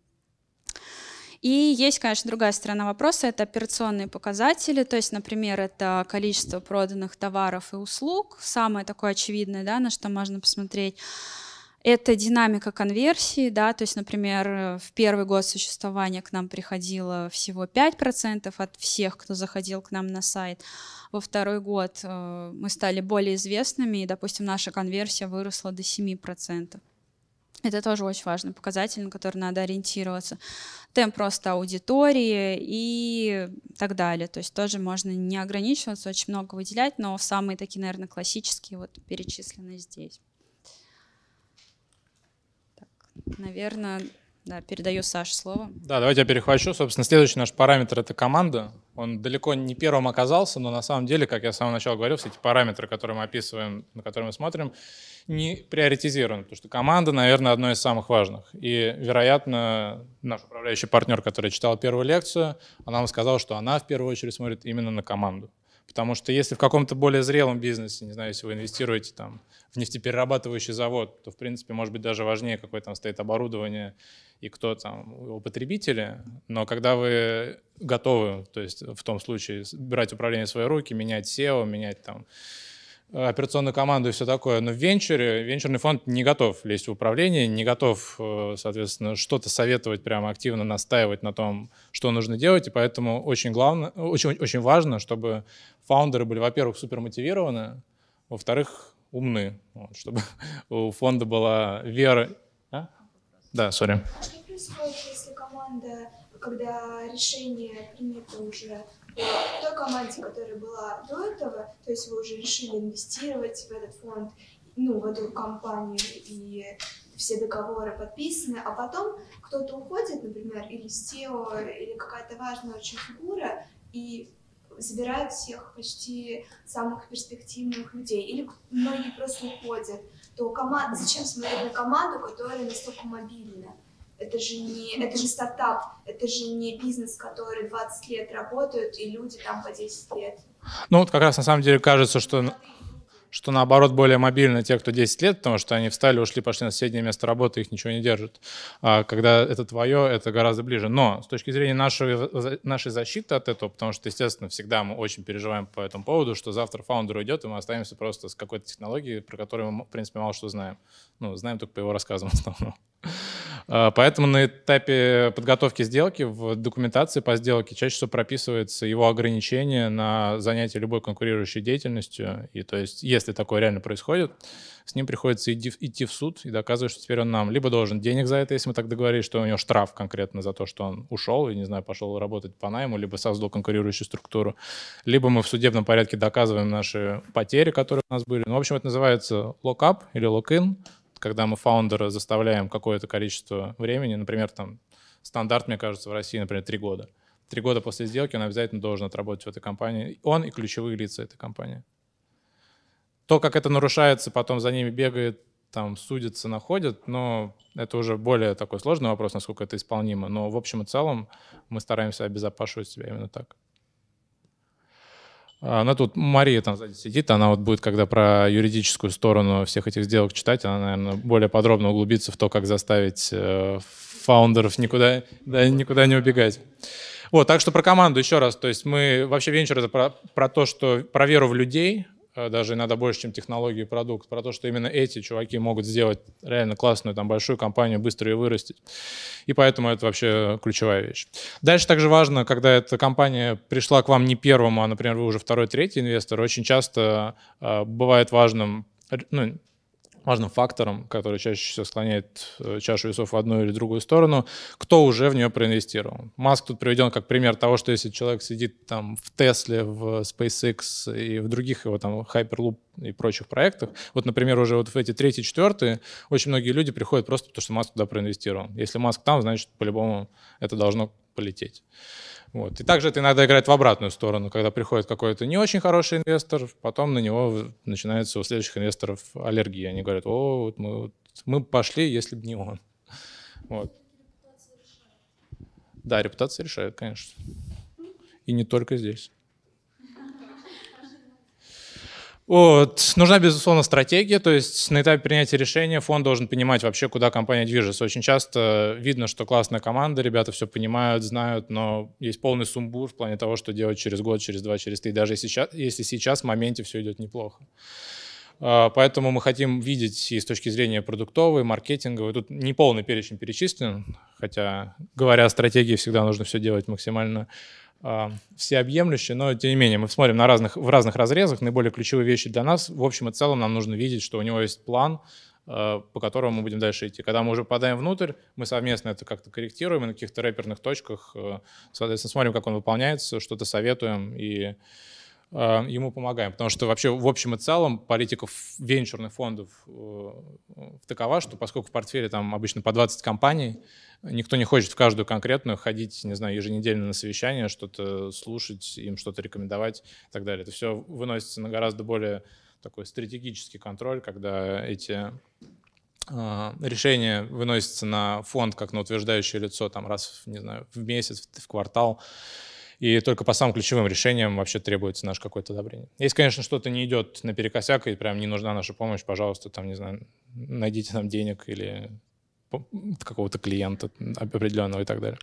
И есть, конечно, другая сторона вопроса, это операционные показатели, то есть, например, это количество проданных товаров и услуг, самое такое очевидное, да, на что можно посмотреть, это динамика конверсии, да, то есть, например, в первый год существования к нам приходило всего 5% от всех, кто заходил к нам на сайт. Во второй год э, мы стали более известными, и, допустим, наша конверсия выросла до 7%. Это тоже очень важный показатель, на который надо ориентироваться. Темп просто аудитории и так далее. То есть тоже можно не ограничиваться, очень много выделять, но самые такие, наверное, классические вот перечислены здесь. Наверное, да, передаю Саше слово. Да, давайте я перехвачу. Собственно, следующий наш параметр — это команда. Он далеко не первым оказался, но на самом деле, как я с самого начала говорил, все эти параметры, которые мы описываем, на которые мы смотрим, не приоритизированы, потому что команда, наверное, одно из самых важных. И, вероятно, наш управляющий партнер, который читал первую лекцию, она нам сказала, что она в первую очередь смотрит именно на команду. Потому что если в каком-то более зрелом бизнесе, не знаю, если вы инвестируете там нефтеперерабатывающий завод, то, в принципе, может быть даже важнее, какое там стоит оборудование и кто там его потребители. Но когда вы готовы, то есть в том случае брать управление в свои руки, менять SEO, менять там э, операционную команду и все такое. Но в венчуре венчурный фонд не готов лезть в управление, не готов, э, соответственно, что-то советовать прямо активно, настаивать на том, что нужно делать. И поэтому очень, главное, очень, очень важно, чтобы фаундеры были, во-первых, супермотивированы во-вторых, умны, вот, чтобы у фонда была вера. А? Да, сори. А что происходит, если команда, когда решение принято уже э, в той команде, которая была до этого, то есть вы уже решили инвестировать в этот фонд, ну, в эту компанию, и все договоры подписаны, а потом кто-то уходит, например, или СТО, или какая-то важная очень фигура, и забирают всех почти самых перспективных людей, или многие просто уходят, то команда, зачем смотреть на команду, которая настолько мобильна? Это же не, это же стартап, это же не бизнес, который 20 лет работают, и люди там по 10 лет. Ну вот как раз на самом деле кажется, что что наоборот более мобильны те, кто 10 лет, потому что они встали, ушли, пошли на соседнее место работы, их ничего не держит. А когда это твое, это гораздо ближе. Но с точки зрения нашей, нашей защиты от этого, потому что, естественно, всегда мы очень переживаем по этому поводу, что завтра фаундер уйдет, и мы останемся просто с какой-то технологией, про которую мы, в принципе, мало что знаем. Ну, знаем только по его рассказам в основном. А, поэтому на этапе подготовки сделки в документации по сделке чаще всего прописывается его ограничение на занятие любой конкурирующей деятельностью. И то есть, если такое реально происходит, с ним приходится идти, идти в суд и доказывать, что теперь он нам либо должен денег за это, если мы так договорились, что у него штраф конкретно за то, что он ушел и, не знаю, пошел работать по найму, либо создал конкурирующую структуру, либо мы в судебном порядке доказываем наши потери, которые у нас были. Ну, в общем, это называется локап или локин когда мы фаундера заставляем какое-то количество времени, например, там стандарт, мне кажется, в России, например, три года. Три года после сделки он обязательно должен отработать в этой компании. Он и ключевые лица этой компании. То, как это нарушается, потом за ними бегает, там судится, находят, но это уже более такой сложный вопрос, насколько это исполнимо. Но в общем и целом мы стараемся обезопашивать себя именно так. Она ну, тут, Мария там сзади сидит, она вот будет, когда про юридическую сторону всех этих сделок читать, она, наверное, более подробно углубится в то, как заставить э, фаундеров никуда, да, никуда не убегать. Вот, так что про команду еще раз. То есть мы вообще венчур это про, про то, что про веру в людей, Э, даже иногда больше, чем технологии и продукт, про то, что именно эти чуваки могут сделать реально классную, там, большую компанию, быстро ее вырастить. И поэтому это вообще ключевая вещь. Дальше также важно, когда эта компания пришла к вам не первому, а, например, вы уже второй, третий инвестор, очень часто э, бывает важным, ну, важным фактором, который чаще всего склоняет э, чашу весов в одну или другую сторону, кто уже в нее проинвестировал. Маск тут приведен как пример того, что если человек сидит там в Тесле, в SpaceX и в других его там Hyperloop и прочих проектах. Вот, например, уже вот в эти третьи, четвертые очень многие люди приходят просто потому, что Маск туда проинвестировал. Если Маск там, значит, по-любому это должно полететь. Вот. И также это иногда играет в обратную сторону, когда приходит какой-то не очень хороший инвестор, потом на него начинается у следующих инвесторов аллергия. Они говорят, о, вот мы, вот мы пошли, если бы не он. Вот. Да, репутация решает, конечно. И не только здесь. Вот. Нужна, безусловно, стратегия, то есть на этапе принятия решения фонд должен понимать вообще, куда компания движется. Очень часто видно, что классная команда, ребята все понимают, знают, но есть полный сумбур в плане того, что делать через год, через два, через три, даже если сейчас, если сейчас в моменте все идет неплохо. А, поэтому мы хотим видеть и с точки зрения продуктовой, маркетинговой. Тут не полный перечень перечислен, хотя, говоря о стратегии, всегда нужно все делать максимально а, всеобъемлюще, но тем не менее мы смотрим на разных, в разных разрезах наиболее ключевые вещи для нас. В общем и целом нам нужно видеть, что у него есть план, а, по которому мы будем дальше идти. Когда мы уже попадаем внутрь, мы совместно это как-то корректируем и на каких-то рэперных точках, а, соответственно, смотрим, как он выполняется, что-то советуем и Э, ему помогаем. Потому что вообще в общем и целом политиков венчурных фондов э, э, такова, что поскольку в портфеле там обычно по 20 компаний, никто не хочет в каждую конкретную ходить, не знаю, еженедельно на совещание, что-то слушать, им что-то рекомендовать и так далее. Это все выносится на гораздо более такой стратегический контроль, когда эти решение выносится на фонд как на утверждающее лицо там раз, не знаю, в месяц, в квартал. И только по самым ключевым решениям вообще требуется наше какое-то одобрение. Если, конечно, что-то не идет на перекосяк и прям не нужна наша помощь, пожалуйста, там, не знаю, найдите нам денег или какого-то клиента определенного и так далее.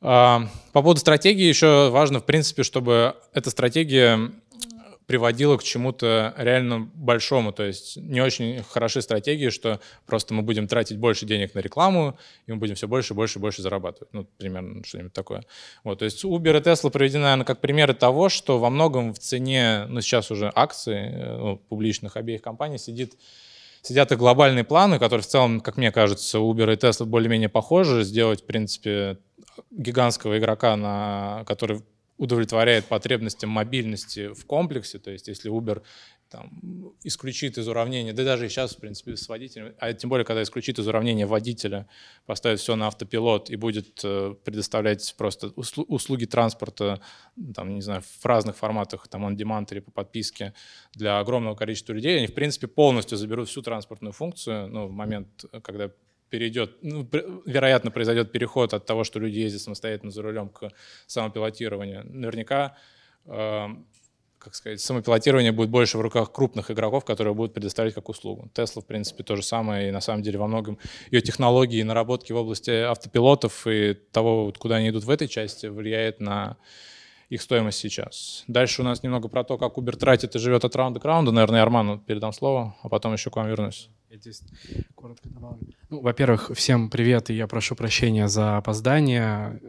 А, по поводу стратегии еще важно, в принципе, чтобы эта стратегия приводило к чему-то реально большому. То есть не очень хороши стратегии, что просто мы будем тратить больше денег на рекламу, и мы будем все больше, больше, больше зарабатывать. Ну, примерно что-нибудь такое. Вот, то есть Uber и Tesla приведены, наверное, как примеры того, что во многом в цене, ну, сейчас уже акции э, ну, публичных обеих компаний сидит сидят и глобальные планы, которые в целом, как мне кажется, Uber и Tesla более-менее похожи, сделать, в принципе, гигантского игрока, на, который удовлетворяет потребностям мобильности в комплексе, то есть если Uber там, исключит из уравнения, да даже сейчас, в принципе, с водителем, а тем более, когда исключит из уравнения водителя, поставит все на автопилот и будет э, предоставлять просто услу- услуги транспорта, там, не знаю, в разных форматах, там, on-demand или по подписке для огромного количества людей, они, в принципе, полностью заберут всю транспортную функцию, ну, в момент, когда перейдет, ну, вероятно, произойдет переход от того, что люди ездят самостоятельно за рулем к самопилотированию. Наверняка, э, как сказать, самопилотирование будет больше в руках крупных игроков, которые будут предоставлять как услугу. Тесла, в принципе, то же самое, и на самом деле во многом ее технологии и наработки в области автопилотов и того, куда они идут в этой части, влияет на их стоимость сейчас. Дальше у нас немного про то, как Uber тратит и живет от раунда к раунду. Наверное, Арману передам слово, а потом еще к вам вернусь. Я здесь коротко добавлю. Ну, во-первых, всем привет, и я прошу прощения за опоздание.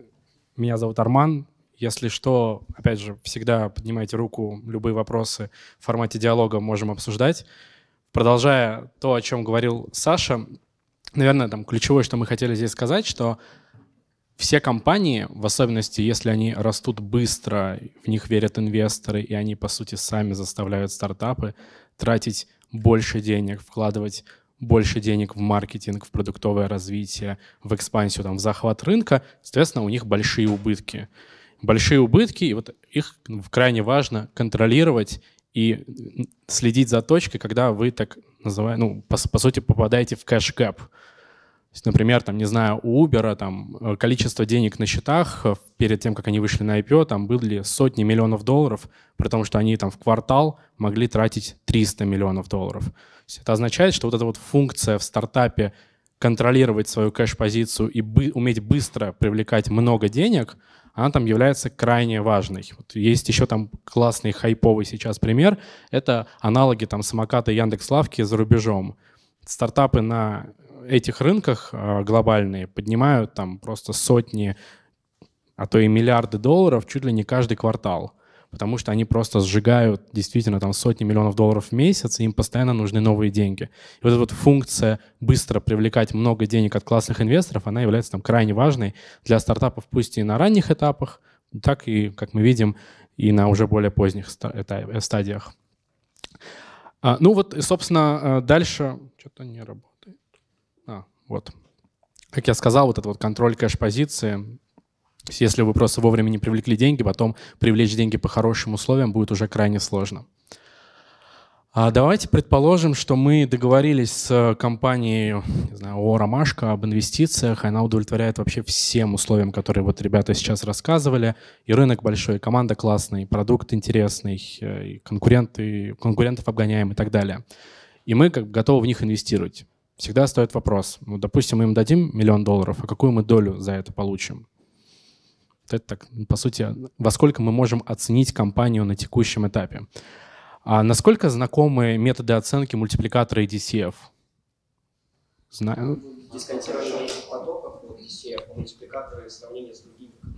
Меня зовут Арман. Если что, опять же, всегда поднимайте руку, любые вопросы в формате диалога можем обсуждать. Продолжая то, о чем говорил Саша, наверное, там ключевое, что мы хотели здесь сказать, что все компании, в особенности, если они растут быстро, в них верят инвесторы, и они, по сути, сами заставляют стартапы тратить больше денег, вкладывать больше денег в маркетинг, в продуктовое развитие, в экспансию, там, в захват рынка, соответственно, у них большие убытки. Большие убытки, и вот их крайне важно контролировать и следить за точкой, когда вы так называем, ну, по, по сути, попадаете в кэш-гэп есть, например, там, не знаю, у Uber там, э, количество денег на счетах э, перед тем, как они вышли на IPO, там были сотни миллионов долларов, при том, что они там в квартал могли тратить 300 миллионов долларов. это означает, что вот эта вот функция в стартапе контролировать свою кэш-позицию и бы, уметь быстро привлекать много денег, она там является крайне важной. Вот есть еще там классный хайповый сейчас пример. Это аналоги там самоката и Яндекс.Лавки за рубежом стартапы на этих рынках а, глобальные поднимают там просто сотни, а то и миллиарды долларов чуть ли не каждый квартал потому что они просто сжигают действительно там сотни миллионов долларов в месяц, и им постоянно нужны новые деньги. И вот эта вот функция быстро привлекать много денег от классных инвесторов, она является там крайне важной для стартапов, пусть и на ранних этапах, так и, как мы видим, и на уже более поздних э, стадиях. А, ну вот, собственно, э, дальше что-то не работает. А, вот. Как я сказал, вот этот вот контроль кэш-позиции, если вы просто вовремя не привлекли деньги, потом привлечь деньги по хорошим условиям будет уже крайне сложно. А давайте предположим, что мы договорились с компанией не знаю, о «Ромашка» об инвестициях, и она удовлетворяет вообще всем условиям, которые вот ребята сейчас рассказывали. И рынок большой, и команда классная, и продукт интересный, и конкуренты, конкурентов обгоняем и так далее. И мы как бы готовы в них инвестировать всегда стоит вопрос, ну, допустим, мы им дадим миллион долларов, а какую мы долю за это получим? Вот это так, ну, по сути, во сколько мы можем оценить компанию на текущем этапе. А насколько знакомы методы оценки мультипликатора и DCF? Знаю. Э, а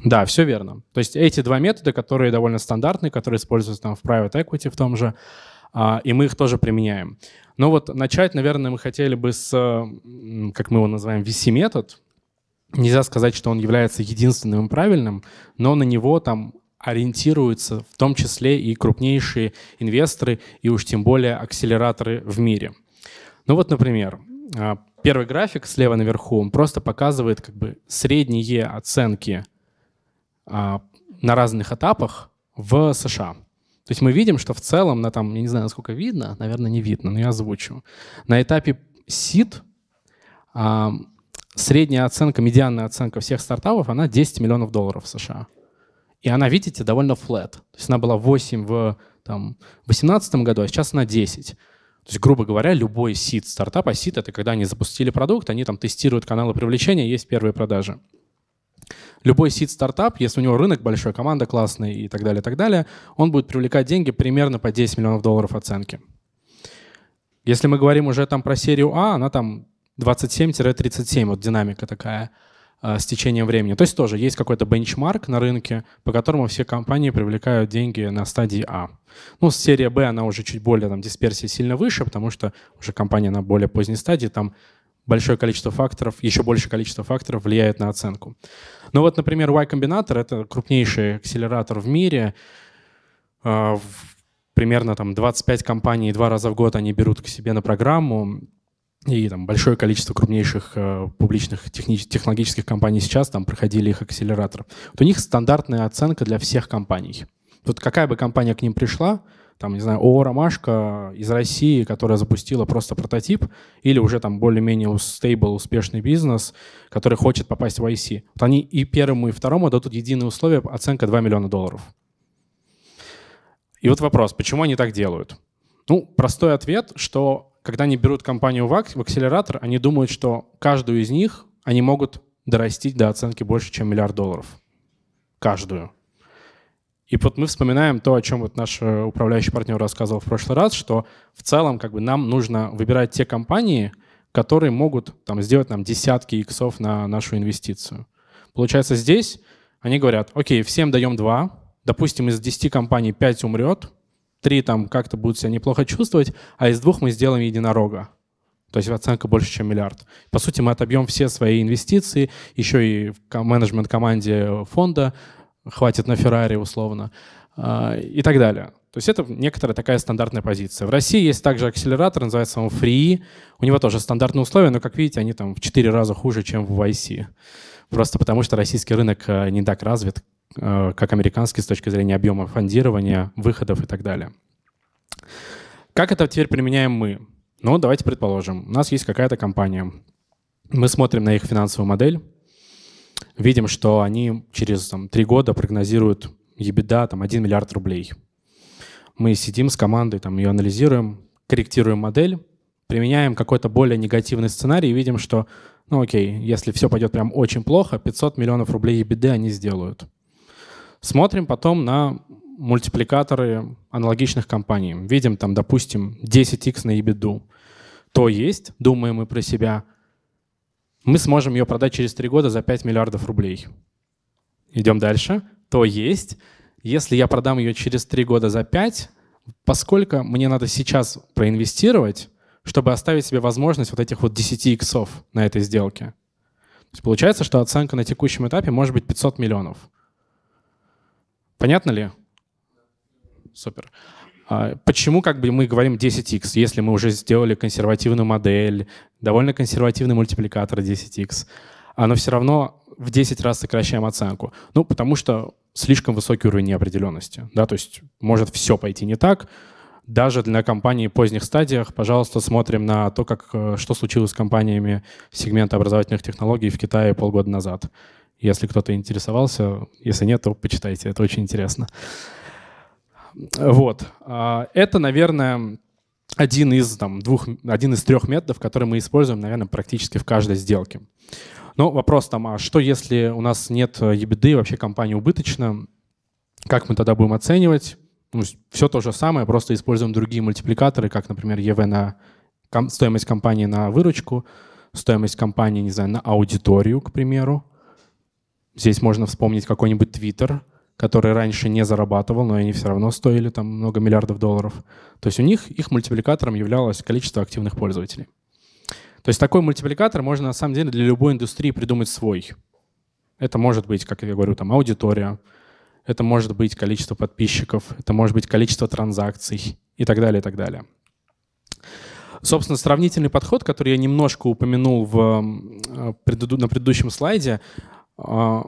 да, все верно. То есть эти два метода, которые довольно стандартные, которые используются там в private equity в том же, а, и мы их тоже применяем. Но вот начать, наверное, мы хотели бы с, как мы его называем, VC-метод. Нельзя сказать, что он является единственным и правильным, но на него там ориентируются в том числе и крупнейшие инвесторы, и уж тем более акселераторы в мире. Ну вот, например, а, первый график слева наверху, он просто показывает как бы средние оценки а, на разных этапах в США – то есть мы видим, что в целом, на там, я не знаю, насколько видно, наверное, не видно, но я озвучу. На этапе СИД а, средняя оценка, медианная оценка всех стартапов, она 10 миллионов долларов США. И она, видите, довольно flat. То есть она была 8 в там, 2018 году, а сейчас она 10. То есть, грубо говоря, любой сид стартапа, сид — это когда они запустили продукт, они там тестируют каналы привлечения, есть первые продажи любой сид стартап, если у него рынок большой, команда классная и так далее, и так далее, он будет привлекать деньги примерно по 10 миллионов долларов оценки. Если мы говорим уже там про серию А, она там 27-37, вот динамика такая э, с течением времени. То есть тоже есть какой-то бенчмарк на рынке, по которому все компании привлекают деньги на стадии А. Ну, серия Б, она уже чуть более, там, дисперсия сильно выше, потому что уже компания на более поздней стадии, там большое количество факторов, еще большее количество факторов влияет на оценку. Ну вот, например, Y Combinator — это крупнейший акселератор в мире. А, примерно там 25 компаний два раза в год они берут к себе на программу и там большое количество крупнейших э, публичных техни- технологических компаний сейчас там проходили их акселератор. Вот у них стандартная оценка для всех компаний. Вот какая бы компания к ним пришла, там, не знаю, ООО «Ромашка» из России, которая запустила просто прототип, или уже там более-менее стейбл, успешный бизнес, который хочет попасть в IC. Вот они и первому, и второму дадут единые условия: оценка 2 миллиона долларов. И вот вопрос, почему они так делают? Ну, простой ответ, что когда они берут компанию в акселератор, они думают, что каждую из них они могут дорастить до оценки больше, чем миллиард долларов. Каждую. И вот мы вспоминаем то, о чем вот наш э, управляющий партнер рассказывал в прошлый раз, что в целом как бы нам нужно выбирать те компании, которые могут там, сделать нам десятки иксов на нашу инвестицию. Получается, здесь они говорят, окей, всем даем два. допустим, из 10 компаний 5 умрет, 3 там как-то будут себя неплохо чувствовать, а из двух мы сделаем единорога. То есть оценка больше, чем миллиард. По сути, мы отобьем все свои инвестиции, еще и в менеджмент команде фонда, хватит на Феррари условно э, и так далее. То есть это некоторая такая стандартная позиция. В России есть также акселератор, называется он Free. У него тоже стандартные условия, но, как видите, они там в 4 раза хуже, чем в YC. Просто потому что российский рынок э, не так развит, э, как американский с точки зрения объема фондирования, выходов и так далее. Как это теперь применяем мы? Ну, давайте предположим, у нас есть какая-то компания. Мы смотрим на их финансовую модель, видим, что они через там, три года прогнозируют ебеда там, 1 миллиард рублей. Мы сидим с командой, там, ее анализируем, корректируем модель, применяем какой-то более негативный сценарий и видим, что, ну окей, если все пойдет прям очень плохо, 500 миллионов рублей ебеды они сделают. Смотрим потом на мультипликаторы аналогичных компаний. Видим там, допустим, 10x на ебеду. То есть, думаем мы про себя – мы сможем ее продать через три года за 5 миллиардов рублей. Идем дальше. То есть, если я продам ее через три года за 5, поскольку мне надо сейчас проинвестировать, чтобы оставить себе возможность вот этих вот 10 иксов на этой сделке. То есть получается, что оценка на текущем этапе может быть 500 миллионов. Понятно ли? Супер. А почему как бы мы говорим 10x, если мы уже сделали консервативную модель, довольно консервативный мультипликатор 10x, но все равно в 10 раз сокращаем оценку? Ну, потому что слишком высокий уровень неопределенности. Да? То есть может все пойти не так. Даже для компаний в поздних стадиях, пожалуйста, смотрим на то, как, э, что случилось с компаниями сегмента образовательных технологий в Китае полгода назад. Если кто-то интересовался, если нет, то почитайте, это очень интересно. Вот. А, это, наверное, один из, там, двух, один из трех методов, которые мы используем, наверное, практически в каждой сделке. Но вопрос там, а что если у нас нет EBITDA, э, вообще компания убыточна? Как мы тогда будем оценивать? Ну, все то же самое, просто используем другие мультипликаторы, как, например, EV на стоимость компании на выручку, стоимость компании, не знаю, на аудиторию, к примеру. Здесь можно вспомнить какой-нибудь Twitter – который раньше не зарабатывал, но они все равно стоили там много миллиардов долларов. То есть у них их мультипликатором являлось количество активных пользователей. То есть такой мультипликатор можно на самом деле для любой индустрии придумать свой. Это может быть, как я говорю, там аудитория, это может быть количество подписчиков, это может быть количество транзакций и так далее, и так далее. Собственно, сравнительный подход, который я немножко упомянул в, э, на предыдущем слайде, э,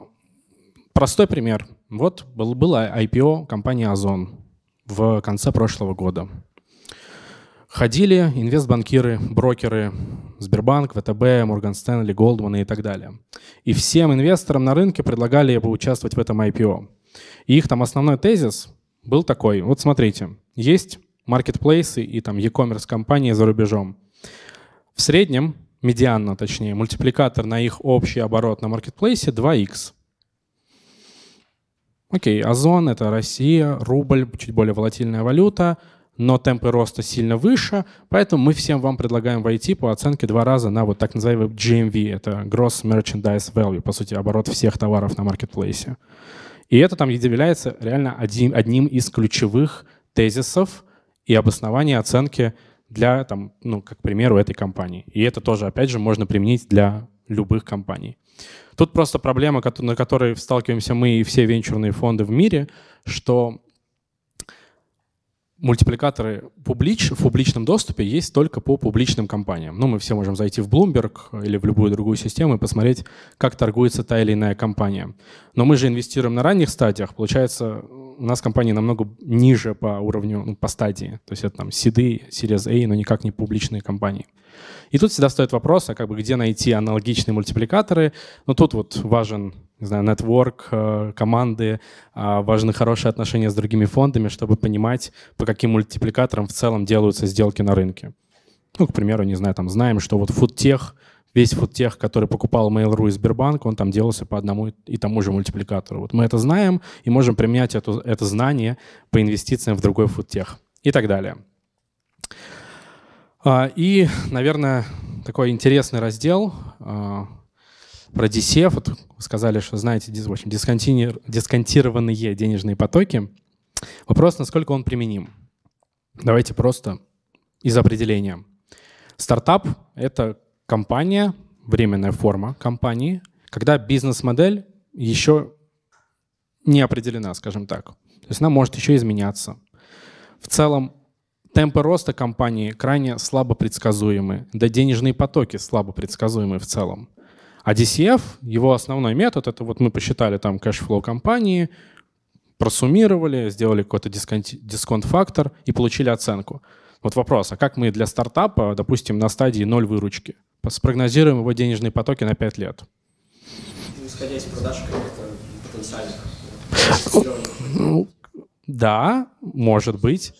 простой пример — вот был, было IPO компании Озон в конце прошлого года. Ходили инвестбанкиры, брокеры, Сбербанк, ВТБ, Морган Стэнли, Голдман и так далее. И всем инвесторам на рынке предлагали поучаствовать в этом IPO. И их там основной тезис был такой. Вот смотрите, есть маркетплейсы и там e-commerce компании за рубежом. В среднем, медианно точнее, мультипликатор на их общий оборот на маркетплейсе 2x. Окей, Озон — это Россия, рубль — чуть более волатильная валюта, но темпы роста сильно выше, поэтому мы всем вам предлагаем войти по оценке два раза на вот так называемый GMV, это Gross Merchandise Value, по сути, оборот всех товаров на маркетплейсе. И это там является реально одним одним из ключевых тезисов и обоснования оценки для, там, ну, как к примеру, этой компании. И это тоже, опять же, можно применить для любых компаний. Тут просто проблема, на которой сталкиваемся мы и все венчурные фонды в мире, что мультипликаторы публич, в публичном доступе есть только по публичным компаниям. Ну, мы все можем зайти в Bloomberg или в любую другую систему и посмотреть, как торгуется та или иная компания. Но мы же инвестируем на ранних стадиях. Получается, у нас компании намного ниже по уровню, ну, по стадии. То есть это там СИДы, Series A, но никак не публичные компании. И тут всегда стоит вопрос, а как бы где найти аналогичные мультипликаторы. Но ну, тут вот важен, не знаю, нетворк, э, команды, а, важны хорошие отношения с другими фондами, чтобы понимать, по каким мультипликаторам в целом делаются сделки на рынке. Ну, к примеру, не знаю, там знаем, что вот фудтех, весь фудтех, который покупал Mail.ru и Сбербанк, он там делался по одному и тому же мультипликатору. Вот мы это знаем и можем применять это, это знание по инвестициям в другой фудтех и так далее. А, и, наверное, такой интересный раздел а, про DCF. Вот вы сказали, что знаете, в общем, дисконтированные денежные потоки. Вопрос, насколько он применим. Давайте просто из определения. Стартап — это компания, временная форма компании, когда бизнес-модель еще не определена, скажем так. То есть она может еще изменяться. В целом Темпы роста компании крайне слабо предсказуемы, да денежные потоки слабо предсказуемы в целом. А DCF, его основной метод, это вот мы посчитали там кэшфлоу компании, просуммировали, сделали какой-то дисконт-фактор и получили оценку. Вот вопрос, а как мы для стартапа, допустим, на стадии ноль выручки, спрогнозируем его денежные потоки на 5 лет? Исходя из продаж каких-то потенциальных. Ну, да, может быть.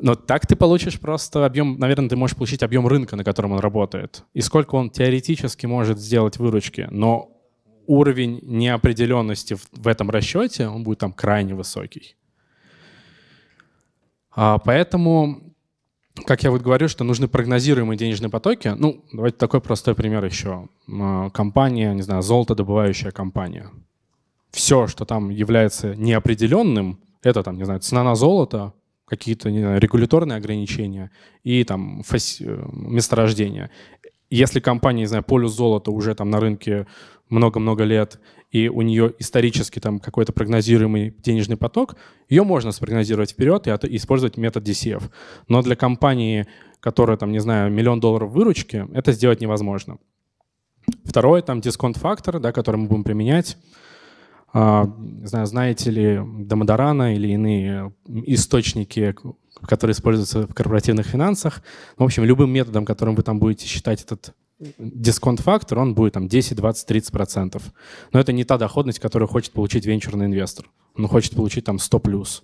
Но так ты получишь просто объем, наверное, ты можешь получить объем рынка, на котором он работает, и сколько он теоретически может сделать выручки, но уровень неопределенности в, этом расчете, он будет там крайне высокий. А, поэтому, как я вот говорю, что нужны прогнозируемые денежные потоки. Ну, давайте такой простой пример еще. А, компания, не знаю, золотодобывающая компания. Все, что там является неопределенным, это там, не знаю, цена на золото, какие-то регуляторные ограничения и там фас... Э, месторождения. Если компания, не знаю, полюс золота уже там на рынке много-много лет, и у нее исторически там какой-то прогнозируемый денежный поток, ее можно спрогнозировать вперед и использовать метод DCF. Но для компании, которая там, не знаю, миллион долларов выручки, это сделать невозможно. Второе, там дисконт-фактор, да, который мы будем применять. А, знаете ли Домодорана или иные э, источники, которые используются в корпоративных финансах? Ну, в общем, любым методом, которым вы там будете считать этот э, дисконт-фактор, он будет там 10, 20, 30 процентов. Но это не та доходность, которую хочет получить венчурный инвестор. Он хочет получить там 100 плюс.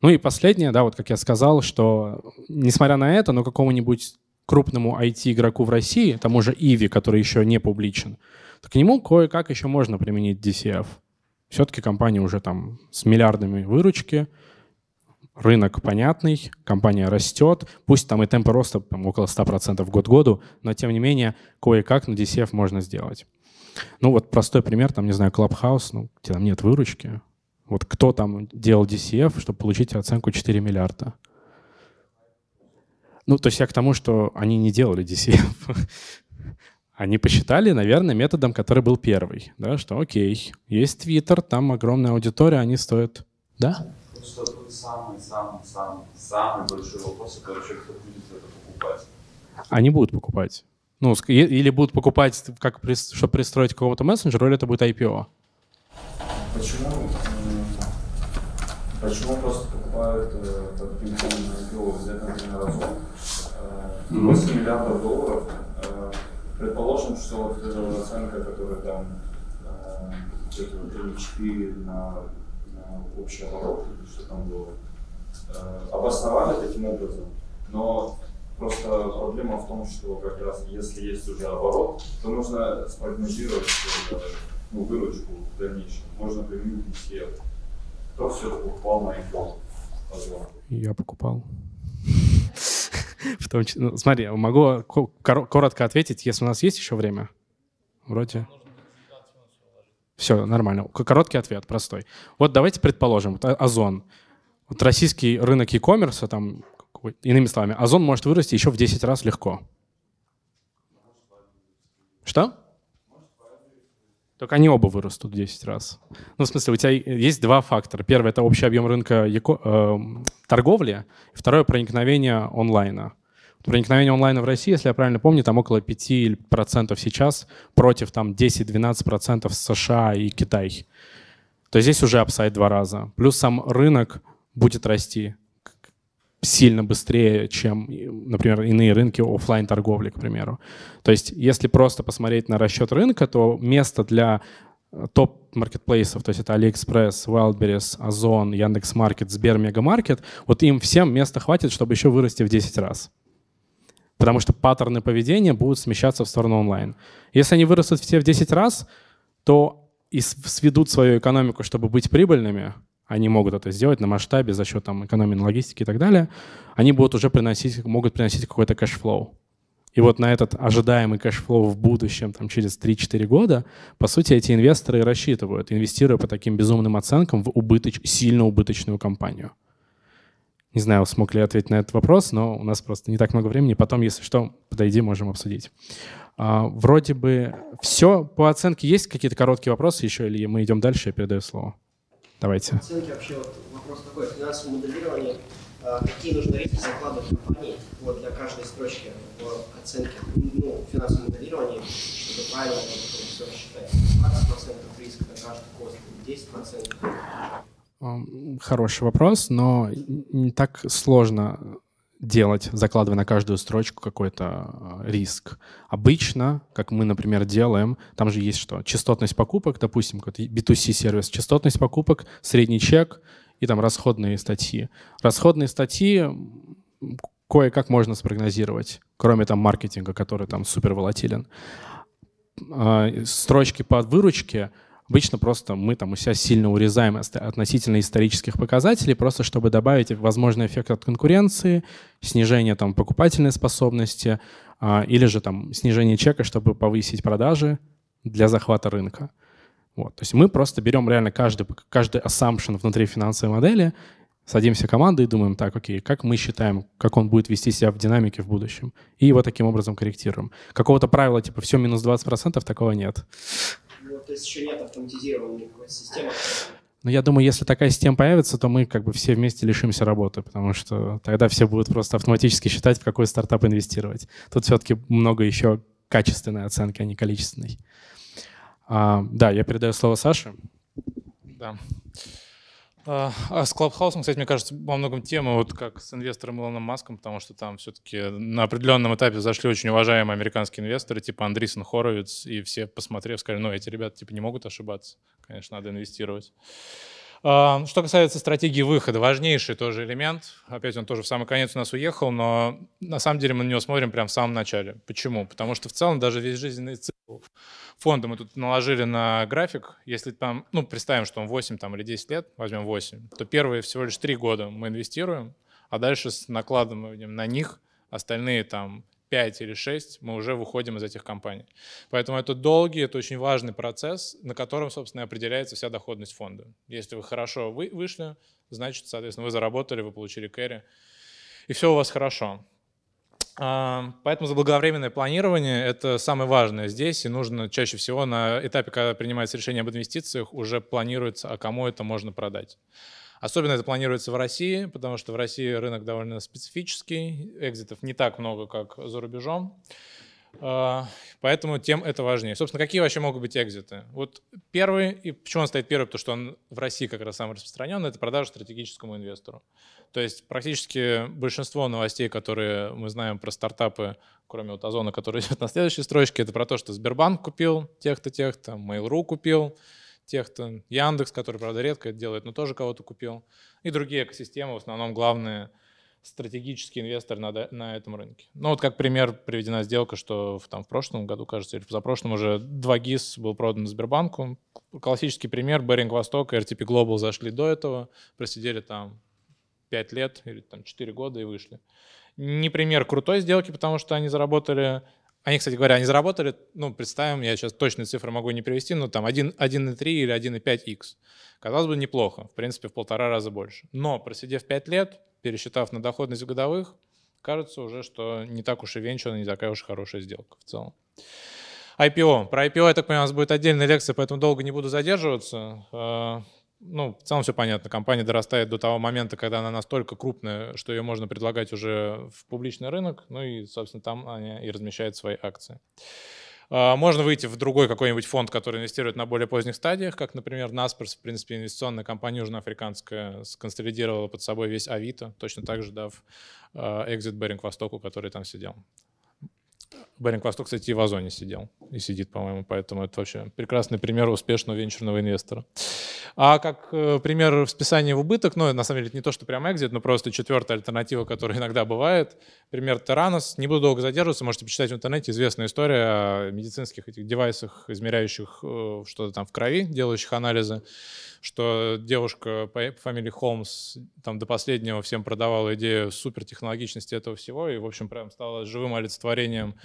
Ну и последнее, да, вот как я сказал, что несмотря на это, но какому-нибудь крупному IT-игроку в России, тому же Иви, который еще не публичен, то к нему кое-как еще можно применить DCF. Все-таки компания уже там с миллиардами выручки, рынок понятный, компания растет, пусть там и темпы роста там, около 100% год году, но тем не менее кое-как на DCF можно сделать. Ну вот простой пример, там, не знаю, Clubhouse, ну, где там нет выручки. Вот кто там делал DCF, чтобы получить оценку 4 миллиарда? Ну, то есть я к тому, что они не делали DCF. они посчитали, наверное, методом, который был первый, да, что окей, есть Твиттер, там огромная аудитория, они стоят, да? Что самый-самый-самый-самый большой вопрос, это вообще, кто будет это покупать? Они будут покупать. Ну, или будут покупать, как, чтобы пристроить какого-то мессенджера, или это будет IPO. Почему, почему просто покупают э, под пинком IPO, взять, например, э, ну. Озон, 8 миллиардов долларов, Предположим, что вот эта оценка, которая там э, этого 4 на, на общий оборот, что там было, э, обосновали таким образом, но Просто проблема в том, что как раз если есть уже оборот, то нужно спрогнозировать э, ну, выручку в дальнейшем. Можно применить все. Кто все покупал на iPhone? Я покупал. в том числе. Ну, смотри, могу коротко ответить, если у нас есть еще время. Вроде. Все, нормально. Короткий ответ, простой. Вот давайте предположим, вот а, Озон. Вот российский рынок e-commerce, там, иными словами, Озон может вырасти еще в 10 раз легко. Что? Только они оба вырастут в 10 раз. Ну, в смысле, у тебя есть два фактора. Первый — это общий объем рынка э, торговли. Второе — проникновение онлайна. Проникновение онлайна в России, если я правильно помню, там около 5% сейчас против там 10-12% США и Китай. То есть здесь уже апсайд два раза. Плюс сам рынок будет расти сильно быстрее, чем, например, иные рынки офлайн торговли, к примеру. То есть, если просто посмотреть на расчет рынка, то место для э, топ-маркетплейсов, то есть это AliExpress, Wildberries, Озон, Яндекс.Маркет, Сбер, Мегамаркет, вот им всем места хватит, чтобы еще вырасти в 10 раз. Потому что паттерны поведения будут смещаться в сторону онлайн. Если они вырастут все в 10 раз, то и сведут свою экономику, чтобы быть прибыльными – они могут это сделать на масштабе за счет там, экономии на логистике и так далее, они будут уже приносить, могут приносить какой-то кэшфлоу. И вот на этот ожидаемый кэшфлоу в будущем, там, через 3-4 года, по сути, эти инвесторы рассчитывают, инвестируя по таким безумным оценкам в убыточ... сильно убыточную компанию. Не знаю, смог ли я ответить на этот вопрос, но у нас просто не так много времени. Потом, если что, подойди, можем обсудить. А, вроде бы все. По оценке есть какие-то короткие вопросы еще, или мы идем дальше? Я передаю слово. Давайте. Оценки вообще вот вопрос такой. Финансовое моделирование. А, какие нужны риски закладывать компании вот, для каждой строчки в оценке ну, финансового моделирования, чтобы правильно это все рассчитать? 20% риска на каждый кост, 10%? Хороший вопрос, но не так сложно делать, закладывая на каждую строчку какой-то а, риск. Обычно, как мы, например, делаем, там же есть что? Частотность покупок, допустим, какой-то B2C сервис, частотность покупок, средний чек и там расходные статьи. Расходные статьи кое-как можно спрогнозировать, кроме там маркетинга, который там супер волатилен. А, строчки по выручке — Обычно просто мы там у себя сильно урезаем относительно исторических показателей, просто чтобы добавить возможный эффект от конкуренции, снижение там покупательной способности а, или же там снижение чека, чтобы повысить продажи для захвата рынка. Вот. То есть мы просто берем реально каждый, каждый assumption внутри финансовой модели, садимся командой и думаем, так, окей, как мы считаем, как он будет вести себя в динамике в будущем, и его таким образом корректируем. Какого-то правила типа все минус 20% такого нет то есть еще нет автоматизированной никакой системы. Но ну, я думаю, если такая система появится, то мы как бы все вместе лишимся работы, потому что тогда все будут просто автоматически считать, в какой стартап инвестировать. Тут все-таки много еще качественной оценки, а не количественной. А, да, я передаю слово Саше. Да. А, а с Клабхаусом, кстати, мне кажется, во многом тема, вот как с инвестором Илоном Маском, потому что там все-таки на определенном этапе зашли очень уважаемые американские инвесторы, типа Андрисон Хоровиц, и все, посмотрев, сказали, ну, эти ребята, типа, не могут ошибаться, конечно, надо инвестировать. А, что касается стратегии выхода, важнейший тоже элемент. Опять он тоже в самый конец у нас уехал, но на самом деле мы на него смотрим прямо в самом начале. Почему? Потому что в целом даже весь жизненный цикл фонда мы тут наложили на график. Если там, ну, представим, что он 8 там, или 10 лет, возьмем 8, то первые всего лишь 3 года мы инвестируем, а дальше с накладом мы видим на них остальные там 5 или 6 мы уже выходим из этих компаний. Поэтому это долгий, это очень важный процесс, на котором, собственно, определяется вся доходность фонда. Если вы хорошо вы вышли, значит, соответственно, вы заработали, вы получили кэри, и все у вас хорошо. А, поэтому заблаговременное планирование – это самое важное здесь, и нужно чаще всего на этапе, когда принимается решение об инвестициях, уже планируется, а кому это можно продать. Особенно это планируется в России, потому что в России рынок довольно специфический, экзитов не так много, как за рубежом. А, поэтому тем это важнее. Собственно, какие вообще могут быть экзиты? Вот первый, и почему он стоит первый, потому что он в России как раз самый распространенный, это продажа стратегическому инвестору. То есть практически большинство новостей, которые мы знаем про стартапы, кроме вот Озона, который идет на следующей строчке, это про то, что Сбербанк купил тех-то, тех-то, Mail.ru купил, тех, кто Яндекс, который, правда, редко это делает, но тоже кого-то купил, и другие экосистемы, в основном главные стратегический инвестор на, на этом рынке. Ну вот как пример приведена сделка, что в, там, в прошлом году, кажется, или позапрошлом уже 2 ГИС был продан Сбербанку. Классический пример, Беринг Восток и RTP Global зашли до этого, просидели там 5 лет или там 4 года и вышли. Не пример крутой сделки, потому что они заработали они, кстати говоря, они заработали, ну, представим, я сейчас точные цифры могу не привести, но там 1,3 или 1,5x. Казалось бы, неплохо, в принципе, в полтора раза больше. Но просидев 5 лет, пересчитав на доходность годовых, кажется уже, что не так уж и венчурно, не такая уж хорошая сделка в целом. IPO. Про IPO, я так понимаю, у нас будет отдельная лекция, поэтому долго не буду задерживаться. Э, ну, в целом все понятно. Компания дорастает до того момента, когда она настолько крупная, что ее можно предлагать уже в публичный рынок, ну и, собственно, там они и размещают свои акции. А, можно выйти в другой какой-нибудь фонд, который инвестирует на более поздних стадиях, как, например, Насперс, в принципе, инвестиционная компания южноафриканская сконсолидировала под собой весь Авито, точно так же дав exit а, Беринг Востоку, который там сидел. Барин Восток, кстати, и в Озоне сидел. И сидит, по-моему, поэтому это вообще прекрасный пример успешного венчурного инвестора. А как э, пример списания в убыток, ну, на самом деле, это не то, что прям экзит, но просто четвертая альтернатива, которая иногда бывает. Пример Теранос. Не буду долго задерживаться, можете почитать в интернете. Известная история о медицинских этих девайсах, измеряющих э, что-то там в крови, делающих анализы, что девушка по фамилии Холмс там до последнего всем продавала идею супертехнологичности этого всего, и, в общем, прям стала живым олицетворением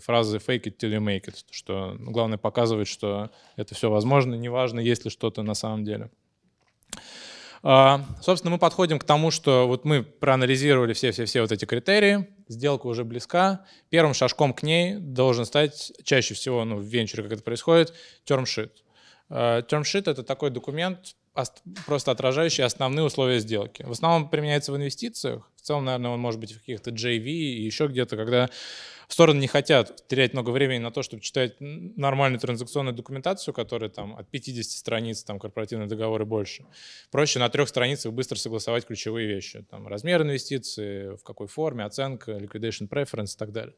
фразы fake it till you make it, что ну, главное показывать, что это все возможно, неважно, есть ли что-то на самом деле. А, собственно, мы подходим к тому, что вот мы проанализировали все-все-все вот эти критерии, сделка уже близка. Первым шажком к ней должен стать, чаще всего ну, в венчуре, как это происходит, термшит. Термшит а, — это такой документ, просто отражающий основные условия сделки. В основном применяется в инвестициях, целом, наверное, он может быть в каких-то JV и еще где-то, когда стороны не хотят терять много времени на то, чтобы читать нормальную транзакционную документацию, которая там от 50 страниц, там корпоративные договоры больше. Проще на трех страницах быстро согласовать ключевые вещи, там размер инвестиций, в какой форме, оценка, liquidation preference и так далее.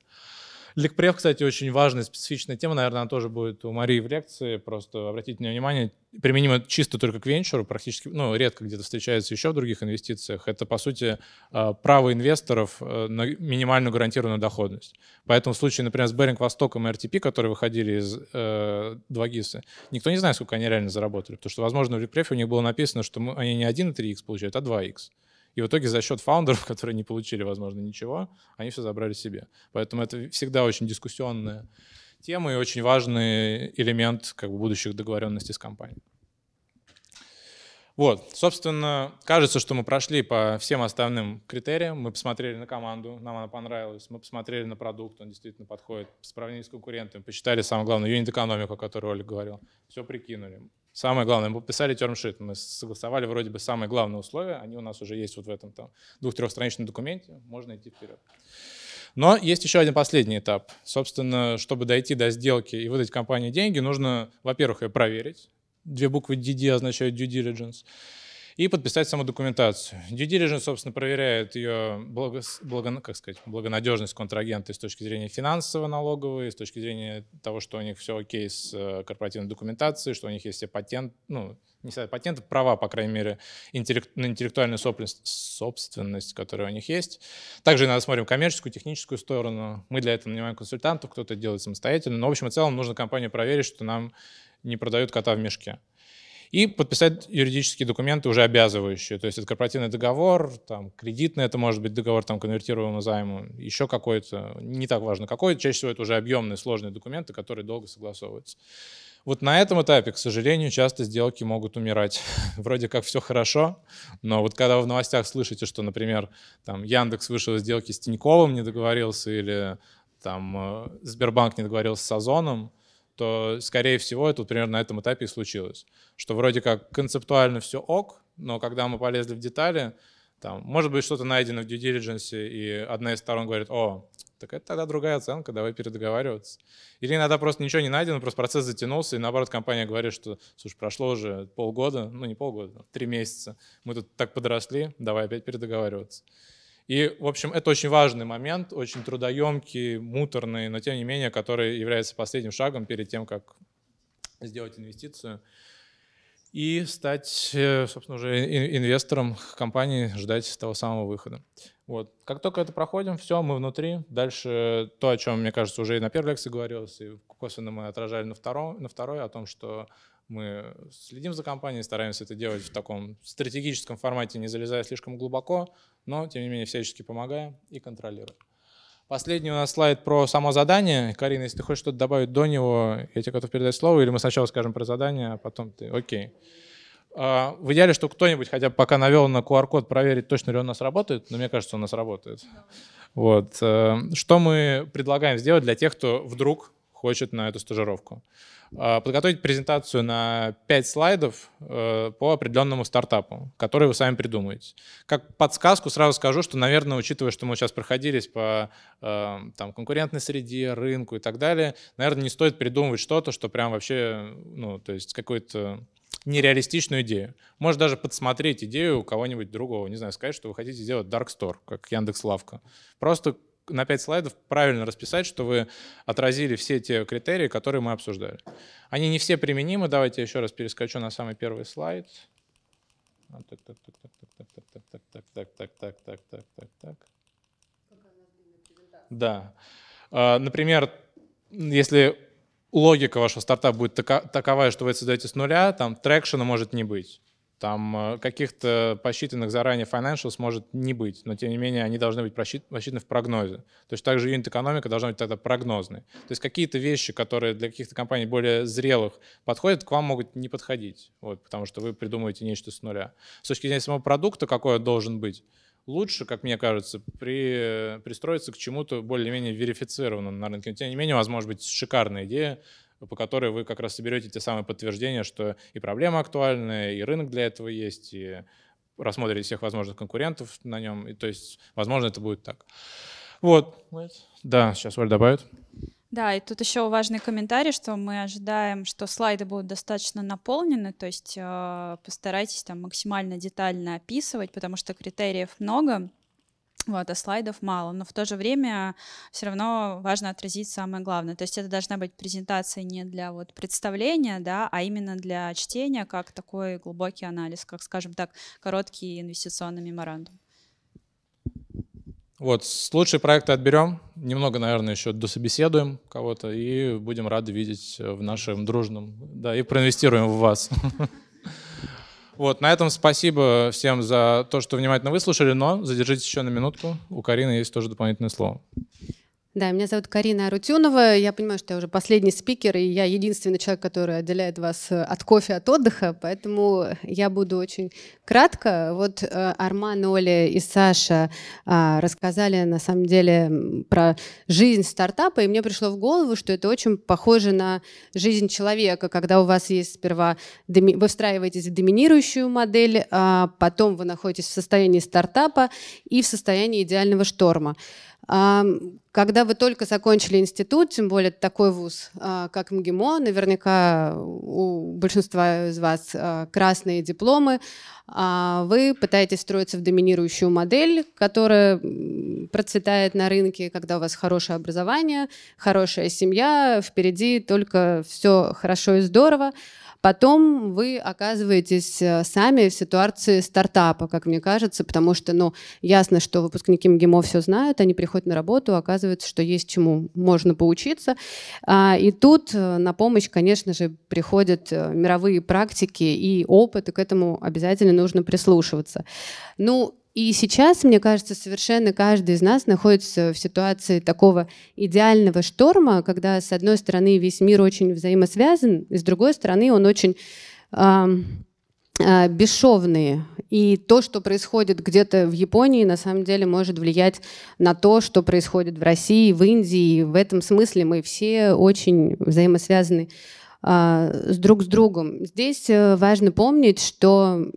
Ликпрев, кстати, очень важная, специфичная тема, наверное, она тоже будет у Марии в лекции, просто обратите на внимание, применимо чисто только к венчуру, практически, ну, редко где-то встречается еще в других инвестициях, это, по сути, а, право инвесторов э, на минимальную гарантированную доходность. Поэтому в случае, например, с Беринг Востоком и RTP, которые выходили из э, 2GIS, никто не знает, сколько они реально заработали, потому что, возможно, в Ликпрефе у них было написано, что мы, они не 1,3x получают, а 2x. И в итоге за счет фаундеров, которые не получили, возможно, ничего, они все забрали себе. Поэтому это всегда очень дискуссионная тема и очень важный элемент как бы, будущих договоренностей с компанией. Вот, собственно, кажется, что мы прошли по всем основным критериям. Мы посмотрели на команду, нам она понравилась. Мы посмотрели на продукт, он действительно подходит. По сравнению с конкурентами, посчитали, самое главное, юнит-экономику, о которой Оля говорил. Все прикинули. Самое главное, мы подписали термшит, мы согласовали вроде бы самые главные условия, они у нас уже есть вот в этом там двух-трехстраничном документе, можно идти вперед. Но есть еще один последний этап. Собственно, чтобы дойти до сделки и выдать компании деньги, нужно, во-первых, ее проверить, две буквы DD означают due diligence, и подписать саму документацию. Due diligence, собственно, проверяет ее благо, благо, как сказать, благонадежность контрагента с точки зрения финансово-налоговой, с точки зрения того, что у них все окей с э, корпоративной документацией, что у них есть все патент, ну, не знаю, патенты, права, по крайней мере, интеллект, на интеллектуальную собственность, собственность, которая у них есть. Также надо смотрим коммерческую, техническую сторону. Мы для этого нанимаем консультантов, кто-то делает самостоятельно. Но, в общем и целом, нужно компанию проверить, что нам не продают кота в мешке. И подписать юридические документы уже обязывающие. То есть это корпоративный договор, там, кредитный, это может быть договор там, конвертируемого займу, еще какой-то, не так важно какой, чаще всего это уже объемные сложные документы, которые долго согласовываются. Вот на этом этапе, к сожалению, часто сделки могут умирать. Вроде как все хорошо, но вот когда вы в новостях слышите, что, например, там Яндекс вышел из сделки с Тиньковым, не договорился, или там э, Сбербанк не договорился с Озоном, то, скорее всего, это вот примерно на этом этапе и случилось. Что вроде как концептуально все ок, но когда мы полезли в детали, там, может быть, что-то найдено в due diligence, и одна из сторон говорит, о, так это тогда другая оценка, давай передоговариваться. Или иногда просто ничего не найдено, просто процесс затянулся, и наоборот компания говорит, что, слушай, прошло уже полгода, ну не полгода, три месяца, мы тут так подросли, давай опять передоговариваться. И, в общем, это очень важный момент, очень трудоемкий, муторный, но тем не менее, который является последним шагом перед тем, как сделать инвестицию и стать, э, собственно, уже инвестором компании, ждать того самого выхода. Вот. Как только это проходим, все, мы внутри. Дальше то, о чем, мне кажется, уже и на первой лекции говорилось, и косвенно мы отражали на, втором, на второй, о том, что мы следим за компанией, стараемся это делать в таком стратегическом формате, не залезая слишком глубоко, но, тем не менее, всячески помогаем и контролируем. Последний у нас слайд про само задание. Карина, если ты хочешь что-то добавить до него, я тебе готов передать слово, или мы сначала скажем про задание, а потом ты... Окей. А, в идеале, что кто-нибудь хотя бы пока навел на QR-код проверить, точно ли он у нас работает, но мне кажется, он у нас работает. Вот. Э, что мы предлагаем сделать для тех, кто вдруг хочет на эту стажировку? А, подготовить презентацию на 5 слайдов э, по определенному стартапу, который вы сами придумаете. Как подсказку сразу скажу, что, наверное, учитывая, что мы сейчас проходились по э, там, конкурентной среде, рынку и так далее, наверное, не стоит придумывать что-то, что прям вообще, ну, то есть какой-то нереалистичную идею. Может даже подсмотреть идею у кого-нибудь другого. Не знаю, сказать, что вы хотите сделать Dark Store, как Яндекс Лавка. Просто на 5 слайдов правильно расписать, что вы отразили все те критерии, которые мы обсуждали. Они не все применимы. Давайте я еще раз перескочу на самый первый слайд. Так, так, так, так, так, так, так, так, так, так, так, так, так, так. Да. Например, если логика вашего стартапа будет такова, что вы создаете с нуля, там трекшена может не быть там э, каких-то посчитанных заранее financials может не быть, но тем не менее они должны быть просчитаны в прогнозе. То есть также юнит-экономика должна быть тогда прогнозной. То есть какие-то вещи, которые для каких-то компаний более зрелых подходят, к вам могут не подходить, вот, потому что вы придумываете нечто с нуля. С точки зрения самого продукта, какой он должен быть, лучше, как мне кажется, при, пристроиться к чему-то более-менее верифицированному на рынке. Но, тем не менее, у вас может быть шикарная идея, по которой вы как раз соберете те самые подтверждения, что и проблема актуальная, и рынок для этого есть, и рассмотрите всех возможных конкурентов на нем. И, то есть, возможно, это будет так. Вот. Да, сейчас Оль добавит. Да, и тут еще важный комментарий, что мы ожидаем, что слайды будут достаточно наполнены, то есть э, постарайтесь там максимально детально описывать, потому что критериев много, вот, а слайдов мало, но в то же время все равно важно отразить самое главное. То есть это должна быть презентация не для вот представления, да, а именно для чтения, как такой глубокий анализ, как, скажем так, короткий инвестиционный меморандум. Вот, лучшие проекты отберем, немного, наверное, еще дособеседуем кого-то и будем рады видеть э, в нашем дружном, да, и проинвестируем в вас. Вот, на этом спасибо всем за то, что внимательно выслушали, но задержитесь еще на минутку. У Карины есть тоже дополнительное слово. Да, меня зовут Карина Арутюнова. Я понимаю, что я уже последний спикер, и я единственный человек, который отделяет вас э, от кофе, от отдыха, поэтому я буду очень кратко. Вот э, Арман, Оля и Саша а, рассказали, на самом деле, про жизнь стартапа, и мне пришло в голову, что это очень похоже на жизнь человека, когда у вас есть сперва... Вы встраиваетесь в доминирующую модель, а потом вы находитесь в состоянии стартапа и в состоянии идеального шторма. Когда вы только закончили институт, тем более такой вуз, а, как МГИМО, наверняка у большинства из вас а, красные дипломы, а вы пытаетесь строиться в доминирующую модель, которая процветает на рынке, когда у вас хорошее образование, хорошая семья, впереди только все хорошо и здорово. Потом вы оказываетесь э, сами в ситуации стартапа, как мне кажется, потому что, ну, ясно, что выпускники МГИМО все знают, они приходят на работу, оказывается, что есть чему можно поучиться. А, и тут э, на помощь, конечно же, приходят э, мировые практики и опыт, и к этому обязательно нужно прислушиваться. Ну, и сейчас, мне кажется, совершенно каждый из нас находится в ситуации такого идеального шторма, когда, с одной стороны, весь мир очень взаимосвязан, и с другой стороны, он очень э, э, бесшовный. И то, что происходит где-то в Японии, на самом деле может влиять на то, что происходит в России, в Индии. И в этом смысле мы все очень взаимосвязаны а, с друг с другом. Здесь э, важно помнить, что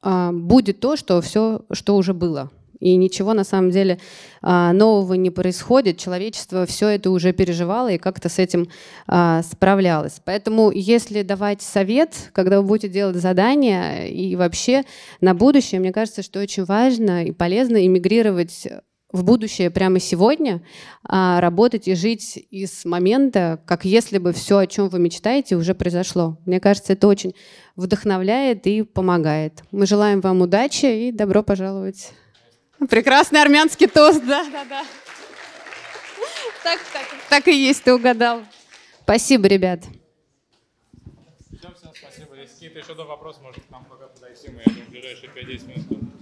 а, будет то, что все, что уже было. И ничего на самом деле а, нового не происходит. Человечество все это уже переживало и как-то с этим а, справлялось. Поэтому если давать совет, когда вы будете делать задания и вообще на будущее, мне кажется, что очень важно и полезно иммигрировать в будущее прямо сегодня, а, работать и жить из момента, как если бы все, о чем вы мечтаете, уже произошло. Мне кажется, это очень вдохновляет и помогает. Мы желаем вам удачи и добро пожаловать. Прекрасный армянский тост, да, да, да. Так, так, так и есть, ты угадал. Спасибо, ребят. Все, все, спасибо. Если какие-то еще до может, к нам пока подойти, мы, я думаю, в ближайшие 5-10 минут.